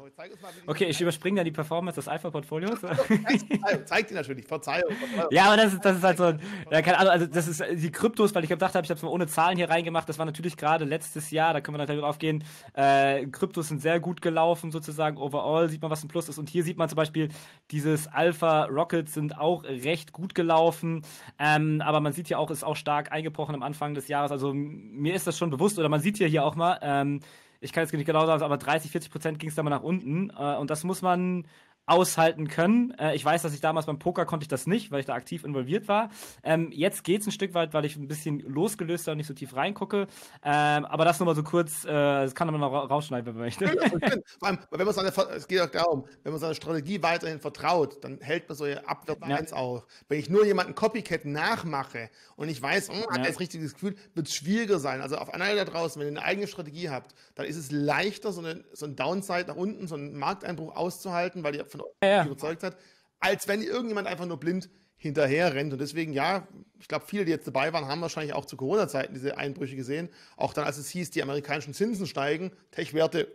Speaker 1: okay, ich überspringe dann die Performance des Alpha-Portfolios. zeig die natürlich, Verzeihung, Verzeihung. Ja, aber das ist, das ist halt so,
Speaker 2: ja, keine Ahnung, also das ist die Kryptos, weil ich gedacht habe, ich habe es mal ohne Zahlen hier reingemacht. Das war natürlich gerade letztes Jahr, da können wir natürlich drauf gehen. Äh, Kryptos sind sehr gut gelaufen sozusagen. Overall sieht man, was ein Plus ist. Und hier sieht man zum Beispiel, dieses Alpha Rockets sind auch recht gut gelaufen. Ähm, aber man sieht ja auch, ist auch stark eingebrochen am Anfang des Jahres. Also mir ist das schon bewusst oder man sieht ja hier auch mal, ähm, ich kann jetzt nicht genau sagen, aber 30, 40 Prozent ging es da mal nach unten. Äh, und das muss man aushalten können. Äh, ich weiß, dass ich damals beim Poker konnte ich das nicht, weil ich da aktiv involviert war. Ähm, jetzt es ein Stück weit, weil ich ein bisschen losgelöster und nicht so tief reingucke. Ähm, aber das nur mal so kurz, äh, das kann man mal rausschneiden, wenn man möchte.
Speaker 1: Vor allem, wenn man seine, es geht auch darum, wenn man seiner Strategie weiterhin vertraut, dann hält man so Abwehr ja. eins auf. Wenn ich nur jemanden Copycat nachmache und ich weiß, oh, hat ja. das richtige Gefühl, wird es schwieriger sein. Also auf einer da draußen, wenn ihr eine eigene Strategie habt, dann ist es leichter, so, eine, so ein Downside nach unten, so einen Markteinbruch auszuhalten, weil ihr von ja. überzeugt hat, als wenn irgendjemand einfach nur blind hinterher rennt. Und deswegen, ja, ich glaube, viele, die jetzt dabei waren, haben wahrscheinlich auch zu Corona-Zeiten diese Einbrüche gesehen. Auch dann, als es hieß, die amerikanischen Zinsen steigen, Tech-Werte,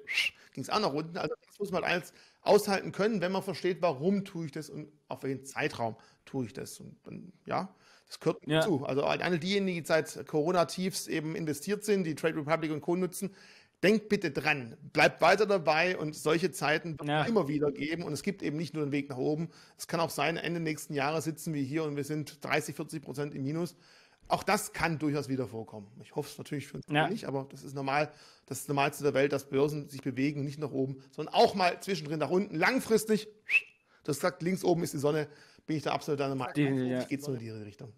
Speaker 1: ging es auch nach unten. Also das muss man als aushalten können, wenn man versteht, warum tue ich das und auf welchen Zeitraum tue ich das. Und dann, ja, das gehört ja. zu. Also alle diejenigen, die seit Corona-Tiefs eben investiert sind, die Trade Republic und Co. nutzen, denkt bitte dran, bleibt weiter dabei und solche Zeiten wird ja. immer wieder geben. Und es gibt eben nicht nur den Weg nach oben. Es kann auch sein, Ende nächsten Jahres sitzen wir hier und wir sind 30, 40 Prozent im Minus. Auch das kann durchaus wieder vorkommen. Ich hoffe es natürlich für uns ja. nicht, aber das ist normal, das ist das Normalste der Welt, dass Börsen sich bewegen, nicht nach oben, sondern auch mal zwischendrin nach unten. Langfristig, das sagt links oben ist die Sonne, bin ich da absolut deiner Meinung. Ja. Geht es nur in die Richtung.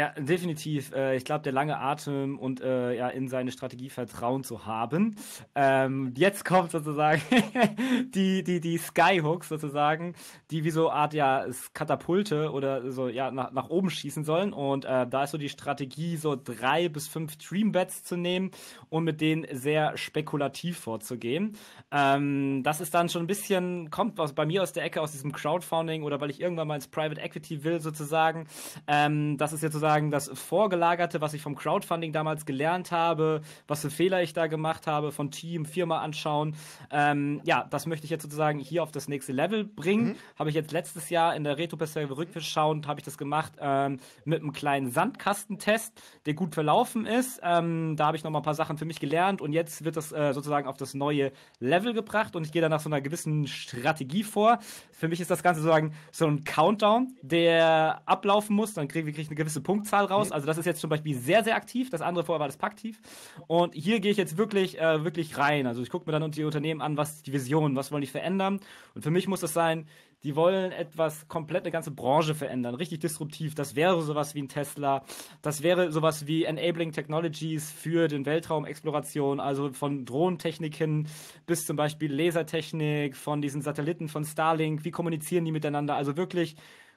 Speaker 2: Ja, definitiv. Äh, ich glaube, der lange Atem und äh, ja, in seine Strategie Vertrauen zu haben. Ähm, jetzt kommt sozusagen die, die, die Skyhooks sozusagen, die wie so Art ja Katapulte oder so ja nach, nach oben schießen sollen. Und äh, da ist so die Strategie, so drei bis fünf Dreambets zu nehmen und mit denen sehr spekulativ vorzugehen. Ähm, das ist dann schon ein bisschen, kommt aus, bei mir aus der Ecke, aus diesem Crowdfunding oder weil ich irgendwann mal ins Private Equity will, sozusagen. Ähm, das ist jetzt sozusagen sozusagen das Vorgelagerte, was ich vom Crowdfunding damals gelernt habe, was für Fehler ich da gemacht habe, von Team, Firma anschauen. Ähm, ja, das möchte ich jetzt sozusagen hier auf das nächste Level bringen. Mhm. Habe ich jetzt letztes Jahr in der Retro-Perspektive rückschauend, habe ich das gemacht ähm, mit einem kleinen Sandkastentest, der gut verlaufen ist. Ähm, da habe ich nochmal ein paar Sachen für mich gelernt und jetzt wird das äh, sozusagen auf das neue Level gebracht und ich gehe dann nach so einer gewissen Strategie vor, für mich ist das Ganze sozusagen so ein Countdown, der ablaufen muss. Dann kriege wir krieg eine gewisse Punktzahl raus. Mhm. Also das ist jetzt zum Beispiel sehr, sehr aktiv. Das andere vorher war das Paktiv. Und hier gehe ich jetzt wirklich, äh, wirklich rein. Also ich gucke mir dann die Unternehmen an, was die Vision, was wollen die verändern. Und für mich muss das sein, die wollen etwas komplett eine ganze Branche verändern, richtig disruptiv. Das wäre sowas wie ein Tesla. Das wäre sowas wie Enabling Technologies für den Weltraumexploration, also von Drohnentechnik hin bis zum Beispiel Lasertechnik, von diesen Satelliten von Starlink. Wie kommunizieren die miteinander? Also wirklich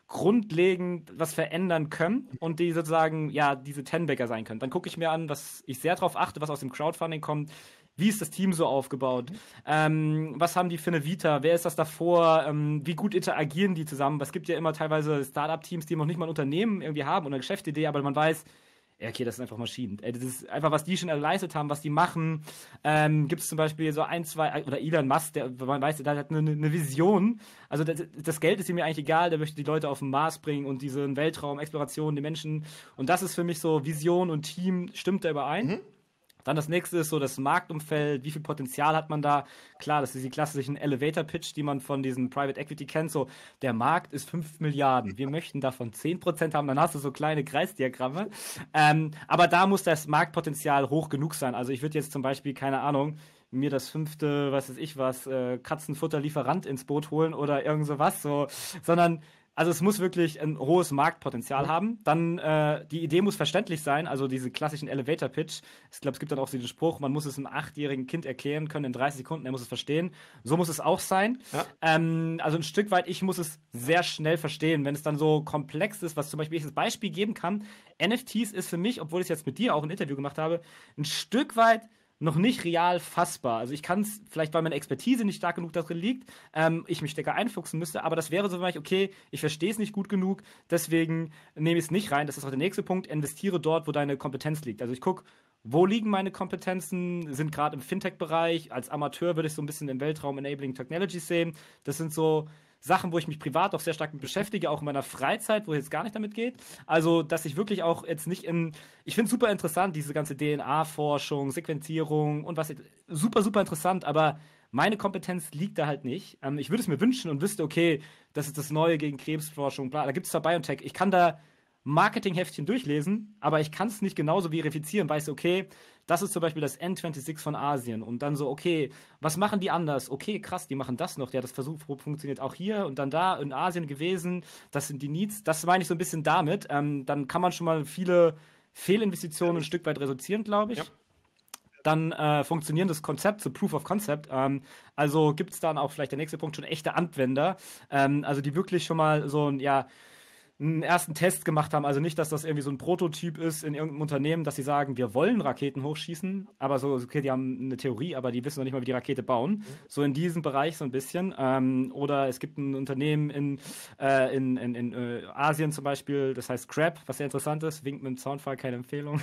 Speaker 2: grundlegend was verändern können und die sozusagen, ja, diese Tenbacker sein können. Dann gucke ich mir an, was ich sehr darauf achte, was aus dem Crowdfunding kommt, wie ist das Team so aufgebaut? Ähm, was haben die für eine Vita? Wer ist das davor? Ähm, wie gut interagieren die zusammen? Es gibt ja immer teilweise Startup-Teams, die noch nicht mal ein Unternehmen irgendwie haben oder eine Geschäftsidee, aber man weiß, okay, das sind einfach Maschinen. Äh, das ist einfach, was die schon geleistet haben, was die machen. Ähm, Gibt es zum Beispiel so ein, zwei, oder Elon Musk, der, man weiß, der hat eine, eine Vision. Also das, das, Geld ist ihm ja eigentlich egal, der möchte die Leute auf den Mars bringen und diese Weltraum, Exploration, die Menschen. Und das ist für mich so Vision und Team, stimmt da überein? Mhm. Dann das nächste ist so das Marktumfeld, wie viel Potenzial hat man da? Klar, das ist die klassischen Elevator-Pitch, die man von diesen Private Equity kennt. So, der Markt ist 5 Milliarden, wir möchten davon 10% haben, dann hast du so kleine Kreisdiagramme. Ähm, aber da muss das Marktpotenzial hoch genug sein. Also ich würde jetzt zum Beispiel, keine Ahnung, mir das fünfte, was weiß ich was, äh, Katzenfutterlieferant ins Boot holen oder irgend sowas, so, sondern also es muss wirklich ein hohes Marktpotenzial haben. Dann äh, die Idee muss verständlich sein, also diese klassischen Elevator Pitch. Ich glaube, es gibt dann auch so den Spruch, man muss es einem achtjährigen Kind erklären können in 30 Sekunden, er muss es verstehen. So muss es auch sein. Ja. Ähm, also ein Stück weit, ich muss es sehr schnell verstehen. Wenn es dann so komplex ist, was zum Beispiel ich als Beispiel geben kann, NFTs ist für mich, obwohl ich es jetzt mit dir auch ein Interview gemacht habe, ein Stück weit noch nicht real fassbar. Also ich kann es, vielleicht weil meine Expertise nicht stark genug darin liegt, ähm, ich mich stärker einfuchsen müsste, aber das wäre so, ich, okay, ich verstehe es nicht gut genug, deswegen nehme ich es nicht rein. Das ist auch der nächste Punkt, investiere dort, wo deine Kompetenz liegt. Also ich gucke, wo liegen meine Kompetenzen, sind gerade im Fintech-Bereich, als Amateur würde ich so ein bisschen den Weltraum Enabling Technologies sehen. Das sind so Sachen, wo ich mich privat auch sehr stark mit beschäftige, auch in meiner Freizeit, wo es jetzt gar nicht damit geht. Also, dass ich wirklich auch jetzt nicht in, ich finde super interessant, diese ganze DNA-Forschung, Sequenzierung und was, super, super interessant, aber meine Kompetenz liegt da halt nicht. Ähm, ich würde es mir wünschen und wüsste, okay, das ist das Neue gegen Krebsforschung, bla, da gibt es zwar Biotech. Ich kann da Marketingheftchen durchlesen, aber ich kann es nicht genauso verifizieren, weil ich so, okay, das ist zum Beispiel das N26 von Asien und dann so, okay, was machen die anders? Okay, krass, die machen das noch, ja, das Versuch funktioniert auch hier und dann da in Asien gewesen, das sind die Needs, das meine ich so ein bisschen damit, ähm, dann kann man schon mal viele Fehlinvestitionen ein Stück weit reduzieren, glaube ich. Ja. Dann äh, das Konzept, so Proof of Concept. Ähm, also gibt es dann auch vielleicht der nächste Punkt schon echte Anwender, ähm, also die wirklich schon mal so ein, ja, einen ersten Test gemacht haben. Also nicht, dass das irgendwie so ein Prototyp ist in irgendeinem Unternehmen, dass sie sagen, wir wollen Raketen hochschießen, aber so, okay, die haben eine Theorie, aber die wissen noch nicht mal, wie die Rakete bauen. So in diesem Bereich so ein bisschen. Ähm, oder es gibt ein Unternehmen in, äh, in, in, in äh, Asien zum Beispiel, das heißt Crab, was sehr interessant ist, winkt mit dem Soundfall, keine Empfehlung.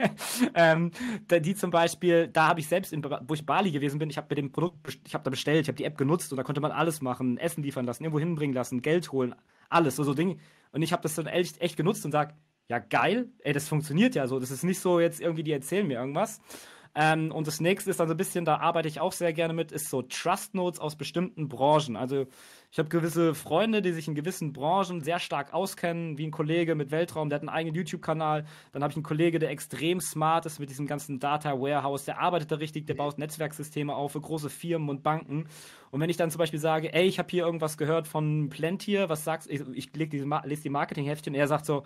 Speaker 2: ähm, die zum Beispiel, da habe ich selbst, in, wo ich Bali gewesen bin, ich habe mir dem Produkt, ich habe da bestellt, ich habe die App genutzt und da konnte man alles machen, Essen liefern lassen, irgendwo hinbringen lassen, Geld holen, alles, so, so Dinge und ich habe das dann echt, echt genutzt und sage, ja geil, ey, das funktioniert ja so. Das ist nicht so jetzt irgendwie, die erzählen mir irgendwas. Ähm, und das nächste ist dann so ein bisschen, da arbeite ich auch sehr gerne mit, ist so Trust Notes aus bestimmten Branchen. Also ich habe gewisse Freunde, die sich in gewissen Branchen sehr stark auskennen, wie ein Kollege mit Weltraum, der hat einen eigenen YouTube-Kanal. Dann habe ich einen Kollege, der extrem smart ist mit diesem ganzen Data Warehouse, der arbeitet da richtig, der baut Netzwerksysteme auf für große Firmen und Banken. Und wenn ich dann zum Beispiel sage, ey, ich habe hier irgendwas gehört von Plentier, was sagst du? Ich, ich lese die Marketing-Heftchen und er sagt so,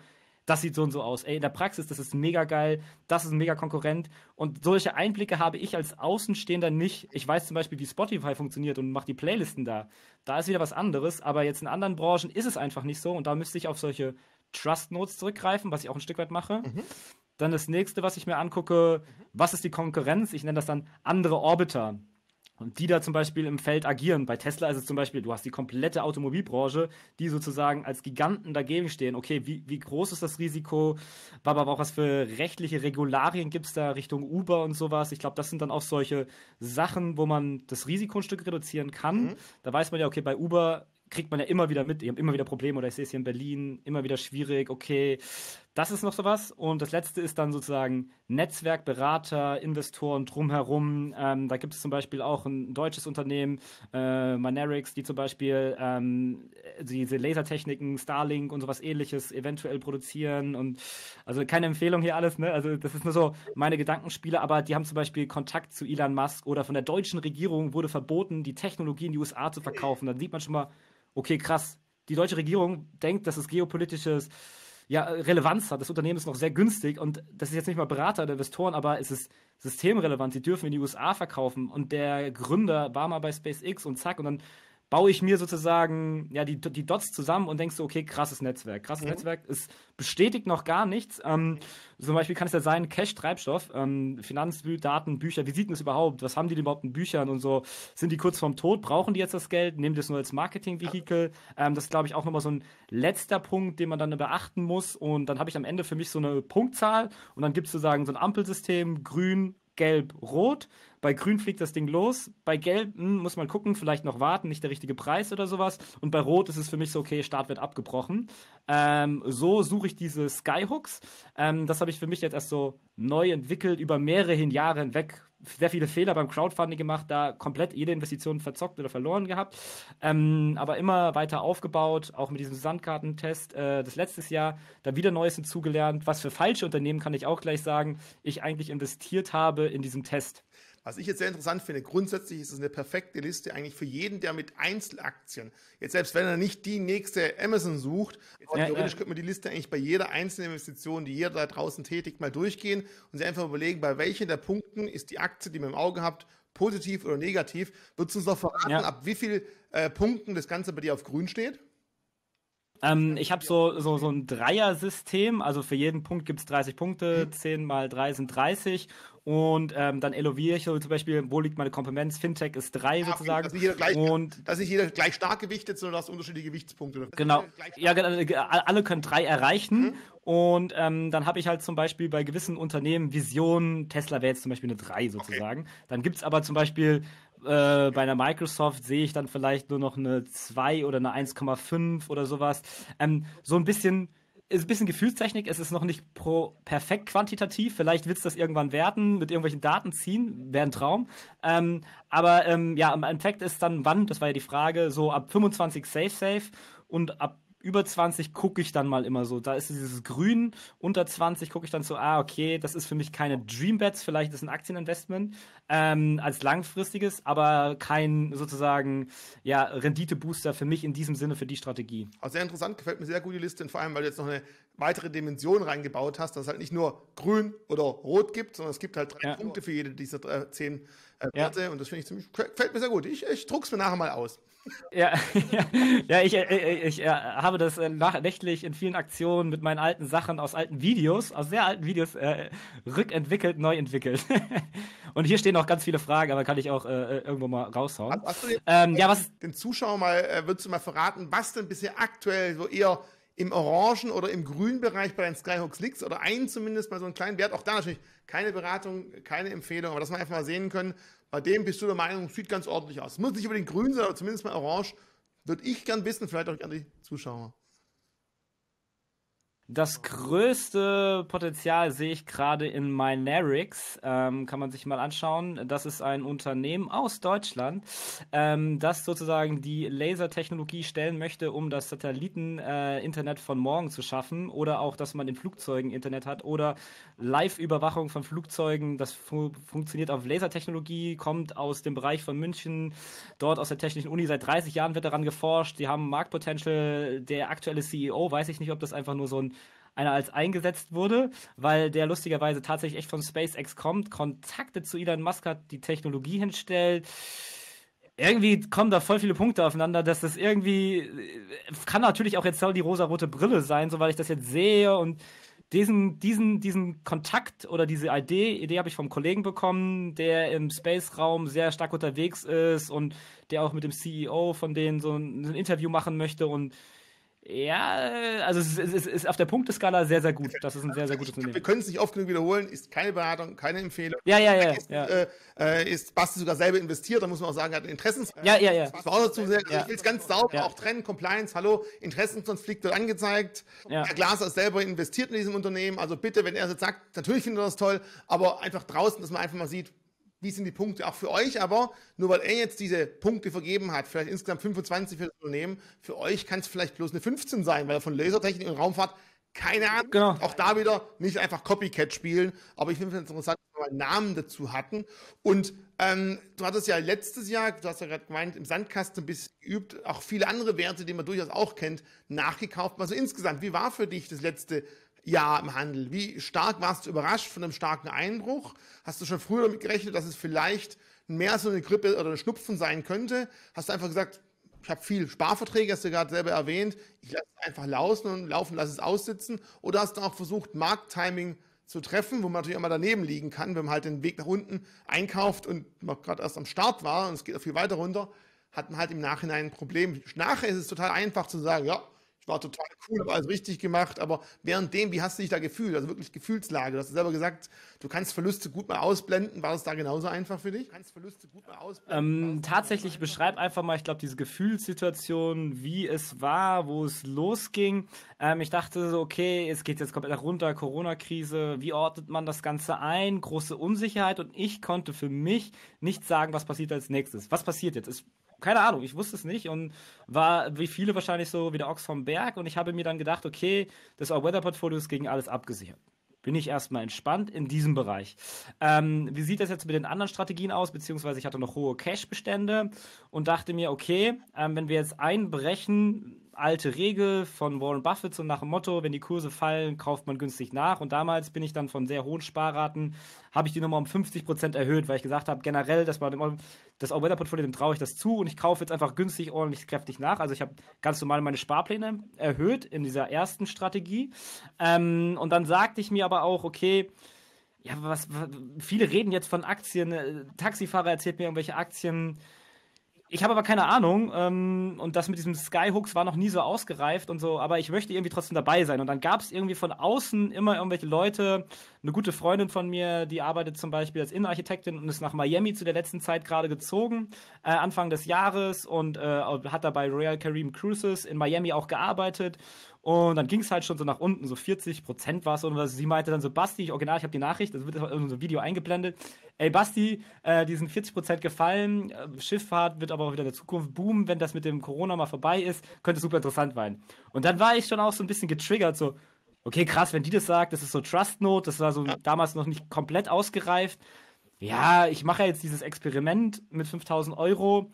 Speaker 2: das sieht so und so aus. Ey, in der Praxis, das ist mega geil, das ist ein mega Konkurrent. Und solche Einblicke habe ich als Außenstehender nicht. Ich weiß zum Beispiel, wie Spotify funktioniert und mache die Playlisten da. Da ist wieder was anderes, aber jetzt in anderen Branchen ist es einfach nicht so und da müsste ich auf solche Trust Notes zurückgreifen, was ich auch ein Stück weit mache. Mhm. Dann das nächste, was ich mir angucke, was ist die Konkurrenz? Ich nenne das dann andere Orbiter und die da zum Beispiel im Feld agieren. Bei Tesla ist es zum Beispiel, du hast die komplette Automobilbranche, die sozusagen als Giganten dagegen stehen. Okay, wie, wie groß ist das Risiko? Aber, aber auch was für rechtliche Regularien gibt es da Richtung Uber und sowas? Ich glaube, das sind dann auch solche Sachen, wo man das Risiko ein Stück reduzieren kann. Mhm. Da weiß man ja, okay, bei Uber kriegt man ja immer wieder mit, die haben immer wieder Probleme oder ich sehe es hier in Berlin, immer wieder schwierig, okay, das ist noch sowas. Und das letzte ist dann sozusagen Netzwerk, Berater, Investoren drumherum. Ähm, da gibt es zum Beispiel auch ein deutsches Unternehmen, äh, Manerix, die zum Beispiel ähm, diese Lasertechniken, Starlink und sowas ähnliches eventuell produzieren. Und also keine Empfehlung hier alles, ne? Also das ist nur so meine Gedankenspiele, aber die haben zum Beispiel Kontakt zu Elon Musk oder von der deutschen Regierung wurde verboten, die Technologie in die USA zu verkaufen. Dann sieht man schon mal, okay, krass, die deutsche Regierung denkt, dass es geopolitisches ja, äh, Relevanz hat. Das Unternehmen ist noch sehr günstig und das ist jetzt nicht mal Berater der Investoren, aber es ist systemrelevant. Die dürfen in die USA verkaufen und der Gründer war mal bei SpaceX und zack und dann baue ich mir sozusagen ja, die, die Dots zusammen und denkst so, okay, krasses Netzwerk. Krasses mhm. Netzwerk, es bestätigt noch gar nichts. Ähm, zum Beispiel kann es ja sein, Cash, Treibstoff, ähm, Finanzdaten, Bücher, wie sieht denn das überhaupt? Was haben die denn überhaupt in Büchern und so? Sind die kurz vorm Tod? Brauchen die jetzt das Geld? Nehmen die das nur als Marketingvehikel? Ähm, das ist, glaube ich, auch nochmal so ein letzter Punkt, den man dann beachten muss. Und dann habe ich am Ende für mich so eine Punktzahl und dann gibt es sozusagen so ein Ampelsystem, grün, gelb, rot. Bei Grün fliegt das Ding los, bei Gelb mh, hm, muss man gucken, vielleicht noch warten, nicht der richtige Preis oder sowas. Und bei Rot ist es für mich so, okay, Start wird abgebrochen. Ähm, so suche ich diese Skyhooks. Ähm, das habe ich für mich jetzt erst so neu entwickelt, über mehrere Jahre hinweg sehr viele Fehler beim Crowdfunding gemacht, da komplett jede Investition verzockt oder verloren gehabt. Ähm, aber immer weiter aufgebaut, auch mit diesem Sandkartentest äh, das letztes Jahr, da wieder Neues hinzugelernt. Was für falsche Unternehmen kann ich auch gleich sagen, ich eigentlich investiert habe in diesen Test.
Speaker 1: Was ich jetzt sehr interessant finde, grundsätzlich ist es eine perfekte Liste eigentlich für jeden, der mit Einzelaktien, jetzt selbst wenn er nicht die nächste Amazon sucht, ja, theoretisch ja. könnte man die Liste eigentlich bei jeder einzelnen Investition, die jeder da draußen tätigt, mal durchgehen und sich einfach überlegen, bei welchen der Punkten ist die Aktie, die man im Auge habt, positiv oder negativ. Würdest du uns noch verraten, ja. ab wie vielen äh, Punkten das Ganze bei dir auf grün steht? Ähm, ich habe so, so, so ein Dreier-System, also für
Speaker 2: jeden Punkt gibt es 30 Punkte, 10 mhm. mal 3 sind 30 und ähm, dann Eloviecho zum Beispiel, wo liegt meine Kompetenz? Fintech ist drei ja, ah, sozusagen. Dass nicht, jeder gleich, und, dass nicht jeder gleich stark gewichtet,
Speaker 1: sondern dass unterschiedliche Gewichtspunkte.
Speaker 2: Genau. Ja, genau, äh, alle können drei erreichen. Mhm. Und ähm, dann habe ich halt zum Beispiel bei gewissen Unternehmen Visionen, Tesla wäre jetzt zum Beispiel eine 3 sozusagen. Okay. Dann es aber zum Beispiel äh, bei einer Microsoft sehe ich dann vielleicht nur noch eine 2 oder eine 1,5 oder sowas. Ähm, so ein bisschen ist ein bisschen Gefühlstechnik, es ist noch nicht pro perfekt quantitativ. Vielleicht wird es das irgendwann werden, mit irgendwelchen Daten ziehen, wäre ein Traum. Ähm, aber ähm, ja, im Endeffekt ist dann wann, das war ja die Frage, so ab 25 Safe Safe und ab über 20 gucke ich dann mal immer so. Da ist dieses Grün, unter 20 gucke ich dann so, ah, okay, das ist für mich keine Dreambets, vielleicht ist ein Aktieninvestment ähm, als langfristiges, aber kein sozusagen ja, Renditebooster für mich in diesem Sinne für die Strategie. Auch
Speaker 1: sehr interessant, gefällt mir sehr gut die Liste und vor allem, weil du jetzt noch eine weitere Dimension reingebaut hast, dass es halt nicht nur grün oder rot gibt, sondern es gibt halt drei ja. Punkte für jede dieser äh, zehn äh, Werte ja. und das finde ich ziemlich, gefällt mir sehr gut. Ich, ich druck's mir nachher mal aus. Ja, ja,
Speaker 2: ja ich, äh, äh, ich, ich, äh, habe das nächtlich in vielen Aktionen mit meinen alten Sachen aus alten Videos, aus sehr alten Videos äh, rückentwickelt, neu entwickelt. Und hier stehen noch ganz viele Fragen, aber kann ich auch äh, irgendwo mal raushauen. Hast, hast ähm, ja,
Speaker 1: was den Zuschauer mal, äh, würdest du mal verraten, was denn bisher aktuell so eher im orangen oder im grünen Bereich bei den Skyhawks liegt oder einen zumindest mal so einen kleinen Wert. Auch da natürlich keine Beratung, keine Empfehlung, aber dass wir einfach mal sehen können, bei dem bist du der Meinung, sieht ganz ordentlich aus. Muss nicht über den grün sein, aber zumindest mal orange. Würde ich gern wissen, vielleicht auch an die Zuschauer. Das größte
Speaker 2: Potenzial sehe ich gerade in Minerics. Ähm, kann man sich mal anschauen. Das ist ein Unternehmen aus Deutschland, ähm, das sozusagen die Lasertechnologie stellen möchte, um das Satelliten-Internet äh, von morgen zu schaffen oder auch, dass man in Flugzeugen Internet hat oder Live-Überwachung von Flugzeugen. Das fu funktioniert auf Lasertechnologie, kommt aus dem Bereich von München, dort aus der Technischen Uni. Seit 30 Jahren wird daran geforscht. Die haben Marktpotential. Der aktuelle CEO, weiß ich nicht, ob das einfach nur so ein einer als eingesetzt wurde, weil der lustigerweise tatsächlich echt von SpaceX kommt, Kontakte zu Elon Musk hat, die Technologie hinstellt irgendwie kommen da voll viele Punkte aufeinander, dass das irgendwie äh, kann natürlich auch jetzt soll die rosa-rote Brille sein, soweit ich das jetzt sehe und diesen, diesen, diesen Kontakt oder diese Idee, Idee habe ich vom Kollegen bekommen, der im Space-Raum sehr stark unterwegs ist und der auch mit dem CEO von denen so ein, ein Interview
Speaker 1: machen möchte und ja, also es ist, es ist auf der Punkteskala sehr, sehr gut. Das ist ein sehr, sehr gutes Unternehmen. Wir können es nicht oft genug wiederholen, ist keine Beratung, keine Empfehlung. Ja, ja, ja. Ist, ja. Äh, äh ist Basti sogar selber investiert, da muss man auch sagen, er hat Interessen. Ja, ja, ja. Das war auch dazu sehr, also ja. ich will es ganz sauber ja. auch trennen, Compliance, hallo, Interessenkonflikt wird angezeigt. Ja. Herr Glaser ist selber investiert in diesem Unternehmen, also bitte, wenn er es jetzt sagt, natürlich findet er das toll, aber einfach draußen, dass man einfach mal sieht, wie sind die Punkte auch für euch, aber nur weil er jetzt diese Punkte vergeben hat, vielleicht insgesamt 25 für das Unternehmen, für euch kann es vielleicht bloß eine 15 sein, weil er von Lasertechnik und Raumfahrt keine Ahnung. Genau. Auch da wieder nicht einfach Copycat spielen, aber ich finde es interessant, dass wir mal Namen dazu hatten. Und ähm, du hattest ja letztes Jahr, du hast ja gerade gemeint, im Sandkasten ein bisschen geübt, auch viele andere Werte, die man durchaus auch kennt, nachgekauft. Also insgesamt, wie war für dich das letzte ja im Handel. Wie stark warst du überrascht von einem starken Einbruch? Hast du schon früher damit gerechnet, dass es vielleicht mehr so eine Grippe oder ein Schnupfen sein könnte? Hast du einfach gesagt, ich habe viel Sparverträge, hast du gerade selber erwähnt, ich lasse es einfach laufen und laufen, lasse es aussitzen? Oder hast du auch versucht, Markttiming zu treffen, wo man natürlich auch mal daneben liegen kann, wenn man halt den Weg nach unten einkauft und man gerade erst am Start war und es geht auch viel weiter runter, hat man halt im Nachhinein ein Problem. Nachher ist es total einfach zu sagen, ja, war total cool, habe alles richtig gemacht, aber währenddem, wie hast du dich da gefühlt? Also wirklich Gefühlslage. Du hast selber gesagt, du kannst Verluste gut mal ausblenden. War es da genauso einfach für dich? Du kannst Verluste gut mal ausblenden. Ähm,
Speaker 2: tatsächlich, beschreib einfach mal, ich glaube, diese Gefühlssituation, wie es war, wo es losging. Ähm, ich dachte so, okay, es geht jetzt komplett runter, Corona-Krise, wie ordnet man das Ganze ein? Große Unsicherheit und ich konnte für mich nicht sagen, was passiert als nächstes. Was passiert jetzt? Es keine Ahnung, ich wusste es nicht und war wie viele wahrscheinlich so wie der Ochs vom Berg und ich habe mir dann gedacht, okay, das All-Weather-Portfolio ist gegen alles abgesichert. Bin ich erstmal entspannt in diesem Bereich. Ähm, wie sieht das jetzt mit den anderen Strategien aus? Beziehungsweise ich hatte noch hohe Cash-Bestände und dachte mir, okay, ähm, wenn wir jetzt einbrechen, alte Regel von Warren Buffett, so nach dem Motto, wenn die Kurse fallen, kauft man günstig nach. Und damals bin ich dann von sehr hohen Sparraten, habe ich die nochmal um 50% erhöht, weil ich gesagt habe, generell, dass man das All-Weather-Portfolio, dem traue ich das zu und ich kaufe jetzt einfach günstig, ordentlich, kräftig nach. Also ich habe ganz normal meine Sparpläne erhöht in dieser ersten Strategie. Ähm, und dann sagte ich mir aber auch, okay, ja, was, was, viele reden jetzt von Aktien, äh, Taxifahrer erzählt mir irgendwelche Aktien, ich habe aber keine Ahnung ähm, und das mit diesem Skyhooks war noch nie so ausgereift und so, aber ich möchte irgendwie trotzdem dabei sein. Und dann gab es irgendwie von außen immer irgendwelche Leute. Eine gute Freundin von mir, die arbeitet zum Beispiel als Innenarchitektin und ist nach Miami zu der letzten Zeit gerade gezogen, äh, Anfang des Jahres und äh, hat da bei Royal Kareem Cruises in Miami auch gearbeitet und dann ging es halt schon so nach unten, so 40 Prozent war es und was. Sie meinte dann so, Basti, ich original, ich habe die Nachricht, das wird in unserem Video eingeblendet. Ey, Basti, äh, die sind 40 Prozent gefallen, äh, Schifffahrt wird aber auch wieder in der Zukunft boomen, wenn das mit dem Corona mal vorbei ist, könnte super interessant sein. Und dann war ich schon auch so ein bisschen getriggert, so, okay, krass, wenn die das sagt, das ist so Trust Note, das war so ja. damals noch nicht komplett ausgereift. Ja, ich mache jetzt dieses Experiment mit 5000 Euro.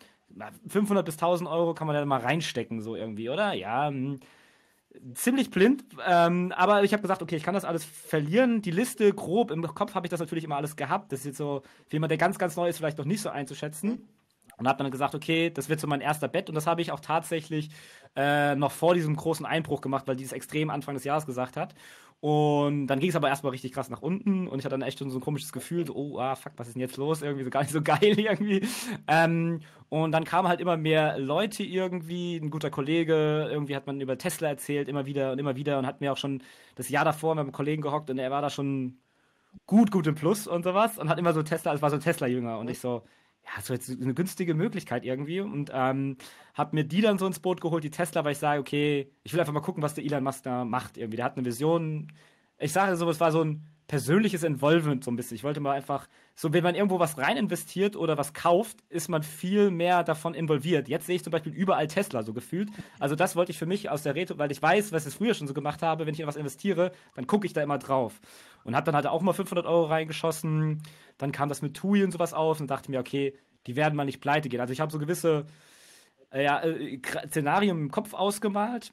Speaker 2: 500 bis 1000 Euro kann man da mal reinstecken, so irgendwie, oder? Ja, mh. Hm ziemlich blind, ähm, aber ich habe gesagt, okay, ich kann das alles verlieren. Die Liste grob im Kopf habe ich das natürlich immer alles gehabt. Das ist jetzt so wie jemand, der ganz, ganz neu ist, vielleicht noch nicht so einzuschätzen. Und habe dann gesagt, okay, das wird so mein erster Bett. Und das habe ich auch tatsächlich äh, noch vor diesem großen Einbruch gemacht, weil die es extrem Anfang des Jahres gesagt hat. Und dann ging es aber erstmal richtig krass nach unten und ich hatte dann echt schon so ein komisches Gefühl, so, oh, ah, fuck, was ist denn jetzt los? Irgendwie so gar nicht so geil irgendwie. Ähm, und dann kamen halt immer mehr Leute irgendwie, ein guter Kollege, irgendwie hat man über Tesla erzählt, immer wieder und immer wieder und hat mir auch schon das Jahr davor mit einem Kollegen gehockt und er war da schon gut, gut im Plus und sowas und hat immer so Tesla, es also war so ein Tesla-Jünger und mhm. ich so, ja, so jetzt eine günstige Möglichkeit irgendwie und ähm, habe mir die dann so ins Boot geholt, die Tesla, weil ich sage, okay, ich will einfach mal gucken, was der Elon Musk da macht irgendwie. Der hat eine Vision. Ich sage so, es war so ein persönliches Involvement so ein bisschen. Ich wollte mal einfach, so wenn man irgendwo was rein investiert oder was kauft, ist man viel mehr davon involviert. Jetzt sehe ich zum Beispiel überall Tesla so gefühlt. Also das wollte ich für mich aus der Retro, weil ich weiß, was ich früher schon so gemacht habe, wenn ich in was investiere, dann gucke ich da immer drauf. Und habe dann halt auch mal 500 Euro reingeschossen. Dann kam das mit TUI und sowas auf und dachte mir, okay, die werden mal nicht pleite gehen. Also ich habe so gewisse äh, ja, äh, Szenarien im Kopf ausgemalt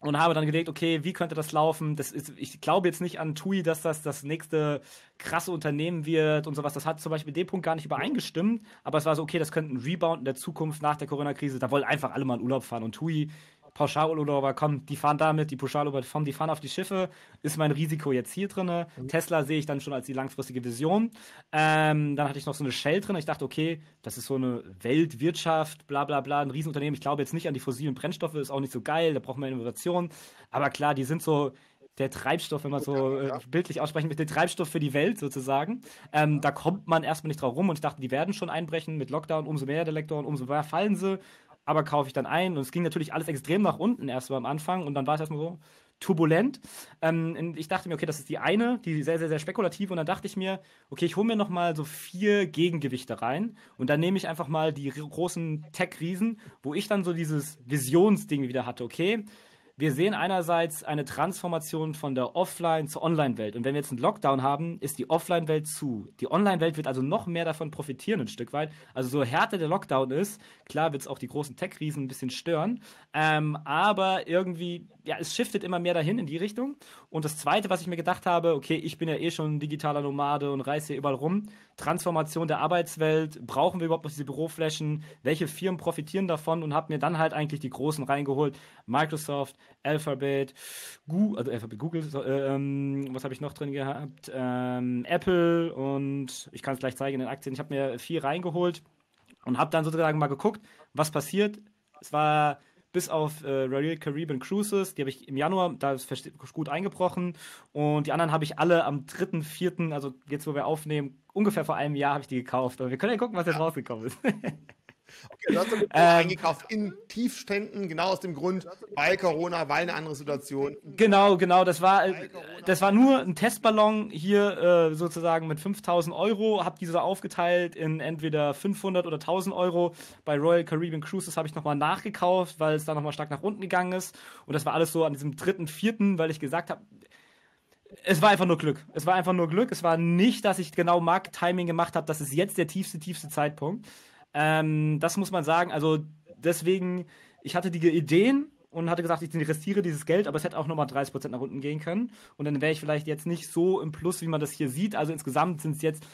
Speaker 2: und habe dann gedacht, okay, wie könnte das laufen? Das ist, ich glaube jetzt nicht an TUI, dass das das nächste krasse Unternehmen wird und sowas. Das hat zum Beispiel mit dem Punkt gar nicht übereingestimmt, aber es war so, okay, das könnte ein Rebound in der Zukunft nach der Corona-Krise. Da wollen einfach alle mal in Urlaub fahren und TUI Pauschalurlauber, komm, die fahren damit, die Pauschalurlauber, komm, die fahren auf die Schiffe, ist mein Risiko jetzt hier drin. Mhm. Tesla sehe ich dann schon als die langfristige Vision. Ähm, dann hatte ich noch so eine Shell drin. Ich dachte, okay, das ist so eine Weltwirtschaft, bla bla bla, ein Riesenunternehmen. Ich glaube jetzt nicht an die fossilen Brennstoffe, ist auch nicht so geil, da braucht man Innovation. Aber klar, die sind so der Treibstoff, wenn man so äh, bildlich aussprechen mit der Treibstoff für die Welt sozusagen. Ähm, ja. Da kommt man erstmal nicht drauf rum und ich dachte, die werden schon einbrechen mit Lockdown, umso mehr der umso mehr fallen sie aber kaufe ich dann ein. Und es ging natürlich alles extrem nach unten erstmal am Anfang und dann war es erstmal so turbulent. Ähm, ich dachte mir, okay, das ist die eine, die sehr, sehr, sehr spekulativ. Und dann dachte ich mir, okay, ich hole mir nochmal so vier Gegengewichte rein und dann nehme ich einfach mal die großen Tech-Riesen, wo ich dann so dieses Visionsding wieder hatte, okay wir sehen einerseits eine Transformation von der Offline zur Online-Welt. Und wenn wir jetzt einen Lockdown haben, ist die Offline-Welt zu. Die Online-Welt wird also noch mehr davon profitieren, ein Stück weit. Also so härter der Lockdown ist, klar wird es auch die großen Tech-Riesen ein bisschen stören. Ähm, aber irgendwie, ja, es shiftet immer mehr dahin in die Richtung. Und das Zweite, was ich mir gedacht habe, okay, ich bin ja eh schon ein digitaler Nomade und reise hier überall rum. Transformation der Arbeitswelt, brauchen wir überhaupt noch diese Büroflächen? Welche Firmen profitieren davon? Und habe mir dann halt eigentlich die großen reingeholt. Microsoft, Alphabet, Google, also Alphabet Google, so, äh, ähm, was habe ich noch drin gehabt? Ähm, Apple und ich kann es gleich zeigen in den Aktien. Ich habe mir viel reingeholt und habe dann sozusagen mal geguckt, was passiert. Es war bis auf äh, Royal Caribbean Cruises, die habe ich im Januar, da ist gut eingebrochen und die anderen habe ich alle am 3., 4., also jetzt wo wir aufnehmen, ungefähr vor einem Jahr habe ich die gekauft. Aber wir können ja
Speaker 1: gucken, was jetzt rausgekommen ist. Okay, Deutschland wird ähm, eingekauft in Tiefständen, genau aus dem Grund, weil Corona, weil eine andere Situation. Genau, genau, das war, äh, das war nur
Speaker 2: ein Testballon hier äh, sozusagen mit 5000 Euro, habe diese aufgeteilt in entweder 500 oder 1000 Euro. Bei Royal Caribbean Cruises habe ich nochmal nachgekauft, weil es da nochmal stark nach unten gegangen ist. Und das war alles so an diesem dritten, vierten, weil ich gesagt habe, es war einfach nur Glück. Es war einfach nur Glück. Es war nicht, dass ich genau Markt-Timing gemacht habe, das ist jetzt der tiefste, tiefste Zeitpunkt. Ähm, das muss man sagen. Also deswegen, ich hatte die Ideen und hatte gesagt, ich investiere dieses Geld, aber es hätte auch nochmal 30% nach unten gehen können. Und dann wäre ich vielleicht jetzt nicht so im Plus, wie man das hier sieht. Also insgesamt sind es jetzt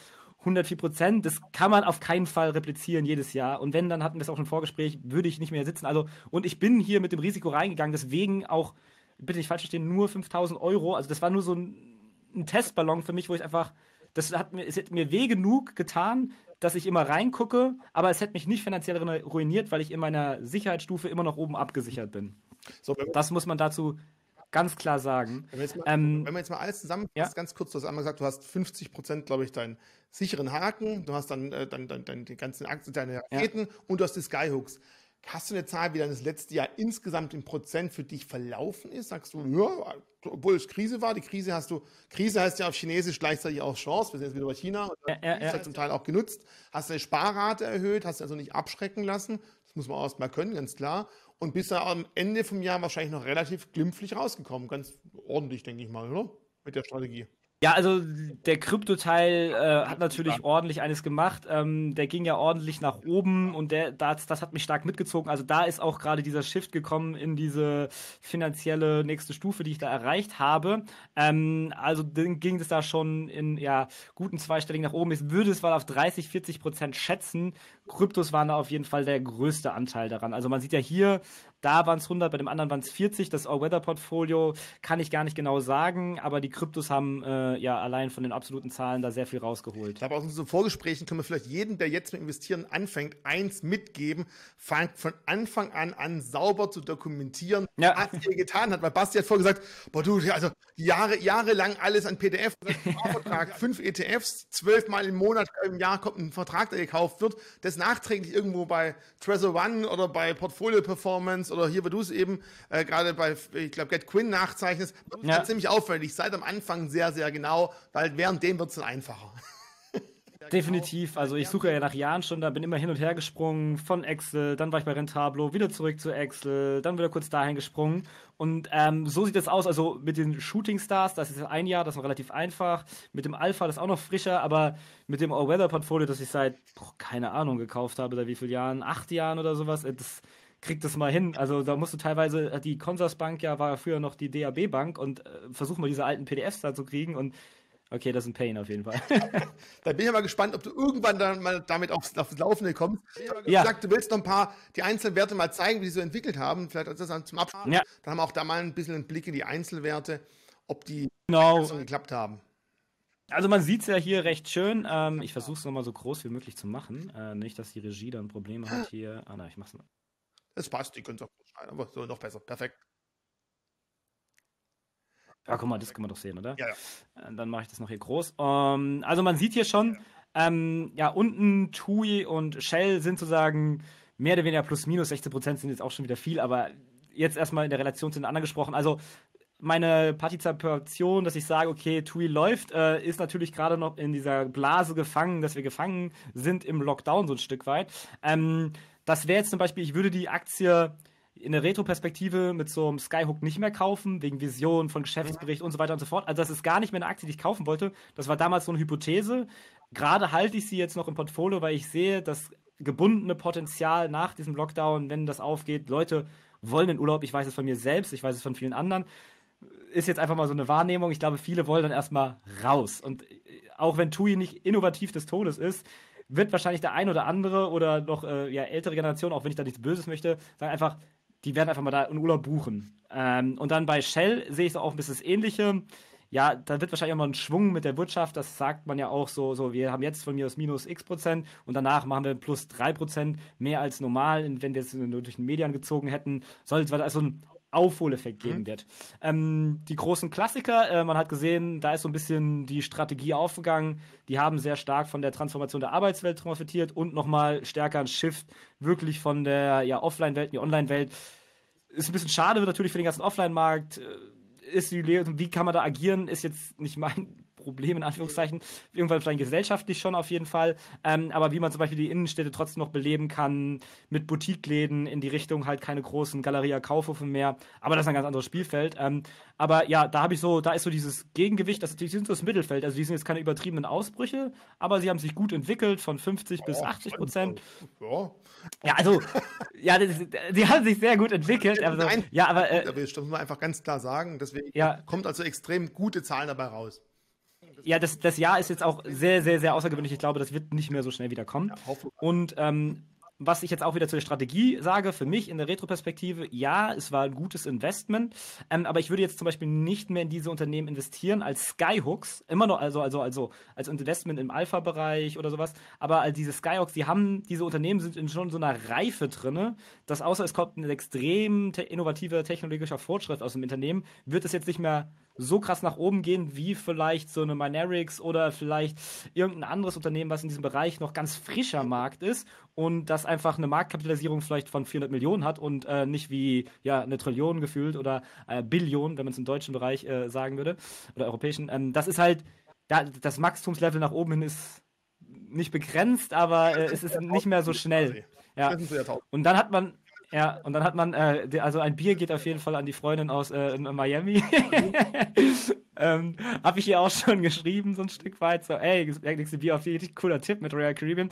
Speaker 2: 104 Prozent, das kann man auf keinen Fall replizieren jedes Jahr. Und wenn, dann hatten wir es auch schon im Vorgespräch, würde ich nicht mehr sitzen. Also, und ich bin hier mit dem Risiko reingegangen, deswegen auch, bitte nicht falsch verstehen, nur 5000 Euro. Also, das war nur so ein, ein Testballon für mich, wo ich einfach, das hat mir, es hat mir weh genug getan, dass ich immer reingucke, aber es hätte mich nicht finanziell ruiniert, weil ich in meiner Sicherheitsstufe immer noch oben abgesichert
Speaker 1: bin. So, das muss man dazu ganz klar sagen. Wenn man jetzt mal, ähm, man jetzt mal alles zusammenfasst, ja? ganz kurz, du hast einmal gesagt, du hast 50 Prozent, glaube ich, deinen sicheren Haken, du hast dann, äh, dann, dann, dann die ganzen Aktien, deine Raketen ja. und du hast die Skyhooks. Hast du eine Zahl, wie dann das letzte Jahr insgesamt in Prozent für dich verlaufen ist? Sagst du, ja, obwohl es Krise war, die Krise hast du, Krise heißt ja auf Chinesisch gleichzeitig auch Chance, wir sind jetzt wieder bei China, ja, ja, ja. Halt zum Teil auch genutzt, hast deine Sparrate erhöht, hast du also nicht abschrecken lassen, das muss man auch erstmal können, ganz klar, und bist da am Ende vom Jahr wahrscheinlich noch relativ glimpflich rausgekommen, ganz ordentlich, denke ich mal, oder? Mit der Strategie. Ja, also der Krypto-Teil äh, hat natürlich ja. ordentlich eines gemacht. Ähm, der
Speaker 2: ging ja ordentlich nach oben und der, das, das hat mich stark mitgezogen. Also da ist auch gerade dieser Shift gekommen in diese finanzielle nächste Stufe, die ich da erreicht habe. Ähm, also dann ging es da schon in ja, guten zweistelligen nach oben. Ich würde es mal auf 30, 40 Prozent schätzen. Kryptos waren da auf jeden Fall der größte Anteil daran. Also man sieht ja hier, da waren es 100, bei dem anderen waren es 40. Das All-Weather-Portfolio kann ich gar nicht genau sagen, aber die Kryptos haben
Speaker 1: äh, ja allein von den absoluten Zahlen da sehr viel rausgeholt. Ich glaube, aus unseren Vorgesprächen können wir vielleicht jedem, der jetzt mit Investieren anfängt, eins mitgeben, fangt von Anfang an an, sauber zu dokumentieren, ja. was ihr getan habt. Weil Basti hat vorher gesagt, boah du, also Jahre, jahrelang alles an PDF, ne? Vertrag, fünf ETFs, zwölfmal im Monat, im Jahr kommt ein Vertrag, der gekauft wird, dessen nachträglich irgendwo bei Treasure One oder bei Portfolio Performance oder hier, wo du es eben äh, gerade bei, ich glaube, Get Quinn nachzeichnest, ja. ziemlich auffällig. Seid am Anfang sehr, sehr genau, weil währenddem wird es dann einfacher.
Speaker 2: Definitiv. Also ich suche ja nach Jahren schon, da bin immer hin und her gesprungen von Excel, dann war ich bei Rentablo, wieder zurück zu Excel, dann wieder kurz dahin gesprungen. Und ähm, so sieht es aus. Also mit den Shooting Stars, das ist ein Jahr, das ist noch relativ einfach. Mit dem Alpha, das ist auch noch frischer, aber mit dem All-Weather-Portfolio, das ich seit, boah, keine Ahnung, gekauft habe, da wie viel Jahren, acht Jahren oder sowas, äh, das kriegt das mal hin. Also da musst du teilweise, äh, die Consorsbank ja war ja früher noch die DAB-Bank und äh, versuch mal diese alten PDFs da zu kriegen
Speaker 1: und Okay, das ist ein Pain auf jeden Fall. da bin ich mal gespannt, ob du irgendwann dann mal damit aufs, aufs Laufende kommst. Du ja. du willst noch ein paar, die Einzelwerte mal zeigen, wie sie so entwickelt haben. Vielleicht als das dann zum Abschluss. Ja. Dann haben wir auch da mal ein bisschen einen Blick in die Einzelwerte, ob die genau. geklappt haben. Also man sieht es ja hier recht schön. Ähm, ich versuche es nochmal so groß wie möglich zu machen.
Speaker 2: Äh, nicht, dass die Regie dann Probleme hat hier. Ah nein, ich mach's mal.
Speaker 1: Es passt, die können es auch schneiden, aber so noch besser. Perfekt.
Speaker 2: Ja, ah, guck mal, das können wir doch sehen, oder? Ja. ja. Äh, dann mache ich das noch hier groß. Um, ähm, also man sieht hier schon, ja. Ähm, ja, unten TUI und Shell sind sozusagen mehr oder weniger plus minus 16 Prozent sind jetzt auch schon wieder viel, aber jetzt erstmal in der Relation zu den anderen gesprochen. Also meine Partizipation, dass ich sage, okay, TUI läuft, äh, ist natürlich gerade noch in dieser Blase gefangen, dass wir gefangen sind im Lockdown so ein Stück weit. Ähm, das wäre jetzt zum Beispiel, ich würde die Aktie in der Retro-Perspektive mit so einem Skyhook nicht mehr kaufen, wegen Vision von Geschäftsbericht und so weiter und so fort. Also das ist gar nicht mehr eine Aktie, die ich kaufen wollte. Das war damals so eine Hypothese. Gerade halte ich sie jetzt noch im Portfolio, weil ich sehe, das gebundene Potenzial nach diesem Lockdown, wenn das aufgeht, Leute wollen den Urlaub. Ich weiß es von mir selbst, ich weiß es von vielen anderen. Ist jetzt einfach mal so eine Wahrnehmung. Ich glaube, viele wollen dann erstmal raus. Und äh, auch wenn TUI nicht innovativ des Todes ist, wird wahrscheinlich der ein oder andere oder noch äh, ja, ältere Generation, auch wenn ich da nichts Böses möchte, sagen einfach, die werden einfach mal da einen Urlaub buchen. Ähm, und dann bei Shell sehe ich es auch ein bisschen das Ähnliche. Ja, da wird wahrscheinlich auch mal ein Schwung mit der Wirtschaft, das sagt man ja auch so, so wir haben jetzt von mir aus minus x Prozent und danach machen wir plus drei Prozent, mehr als normal, wenn wir es durch den Medien gezogen hätten. Sollte also ein Aufholeffekt mhm. geben wird. Ähm, die großen Klassiker, äh, man hat gesehen, da ist so ein bisschen die Strategie aufgegangen. Die haben sehr stark von der Transformation der Arbeitswelt profitiert und nochmal stärker ein Shift wirklich von der ja, Offline-Welt in die Online-Welt. Ist ein bisschen schade natürlich für den ganzen Offline-Markt. Äh, ist die Lehre, wie kann man da agieren, ist jetzt nicht mein, Problem in Anführungszeichen. Irgendwann vielleicht gesellschaftlich schon auf jeden Fall. Ähm, aber wie man zum Beispiel die Innenstädte trotzdem noch beleben kann, mit Boutiqueläden in die Richtung halt keine großen Galeria Kaufhofe mehr. Aber das ist ein ganz anderes Spielfeld. Ähm, aber ja, da habe ich so, da ist so dieses Gegengewicht, das, die sind so das Mittelfeld. Also die sind jetzt keine übertriebenen Ausbrüche, aber sie haben sich gut entwickelt von 50 oh, bis 80
Speaker 1: Prozent. Ja. ja, also, ja, sie haben sich sehr gut entwickelt. Also, ja, aber, äh, das muss man einfach ganz klar sagen. Deswegen ja, kommt also extrem gute Zahlen dabei raus
Speaker 2: ja, das, das Jahr ist jetzt auch sehr, sehr, sehr außergewöhnlich. Ich glaube, das wird nicht mehr so schnell wiederkommen. Ja, und ähm, was ich jetzt auch wieder zu der Strategie sage, für mich in der Retroperspektive, ja, es war ein gutes Investment, ähm, aber ich würde jetzt zum Beispiel nicht mehr in diese Unternehmen investieren als Skyhooks, immer noch, also, also, also als Investment im Alpha-Bereich oder sowas, aber also diese Skyhooks, die haben, diese Unternehmen sind in schon so einer Reife drinne, dass außer es kommt ein extrem te innovativer technologischer Fortschritt aus dem Unternehmen, wird es jetzt nicht mehr so krass nach oben gehen, wie vielleicht so eine Minerix oder vielleicht irgendein anderes Unternehmen, was in diesem Bereich noch ganz frischer Markt ist und das einfach eine Marktkapitalisierung vielleicht von 400 Millionen hat und äh, nicht wie ja eine Trillion gefühlt oder äh, Billion, wenn man es im deutschen Bereich äh, sagen würde oder europäischen. Ähm, das ist halt da, das Wachstumslevel nach oben hin ist nicht begrenzt, aber äh, es ist nicht mehr so schnell. Ja. Und dann hat man ja, und dann hat man, äh, also ein Bier geht auf jeden Fall an die Freundin aus äh, Miami. ähm, Habe ich ihr auch schon geschrieben, so ein Stück weit. So, ey, nächste Bier auf jeden Fall cooler Tipp mit Royal Caribbean.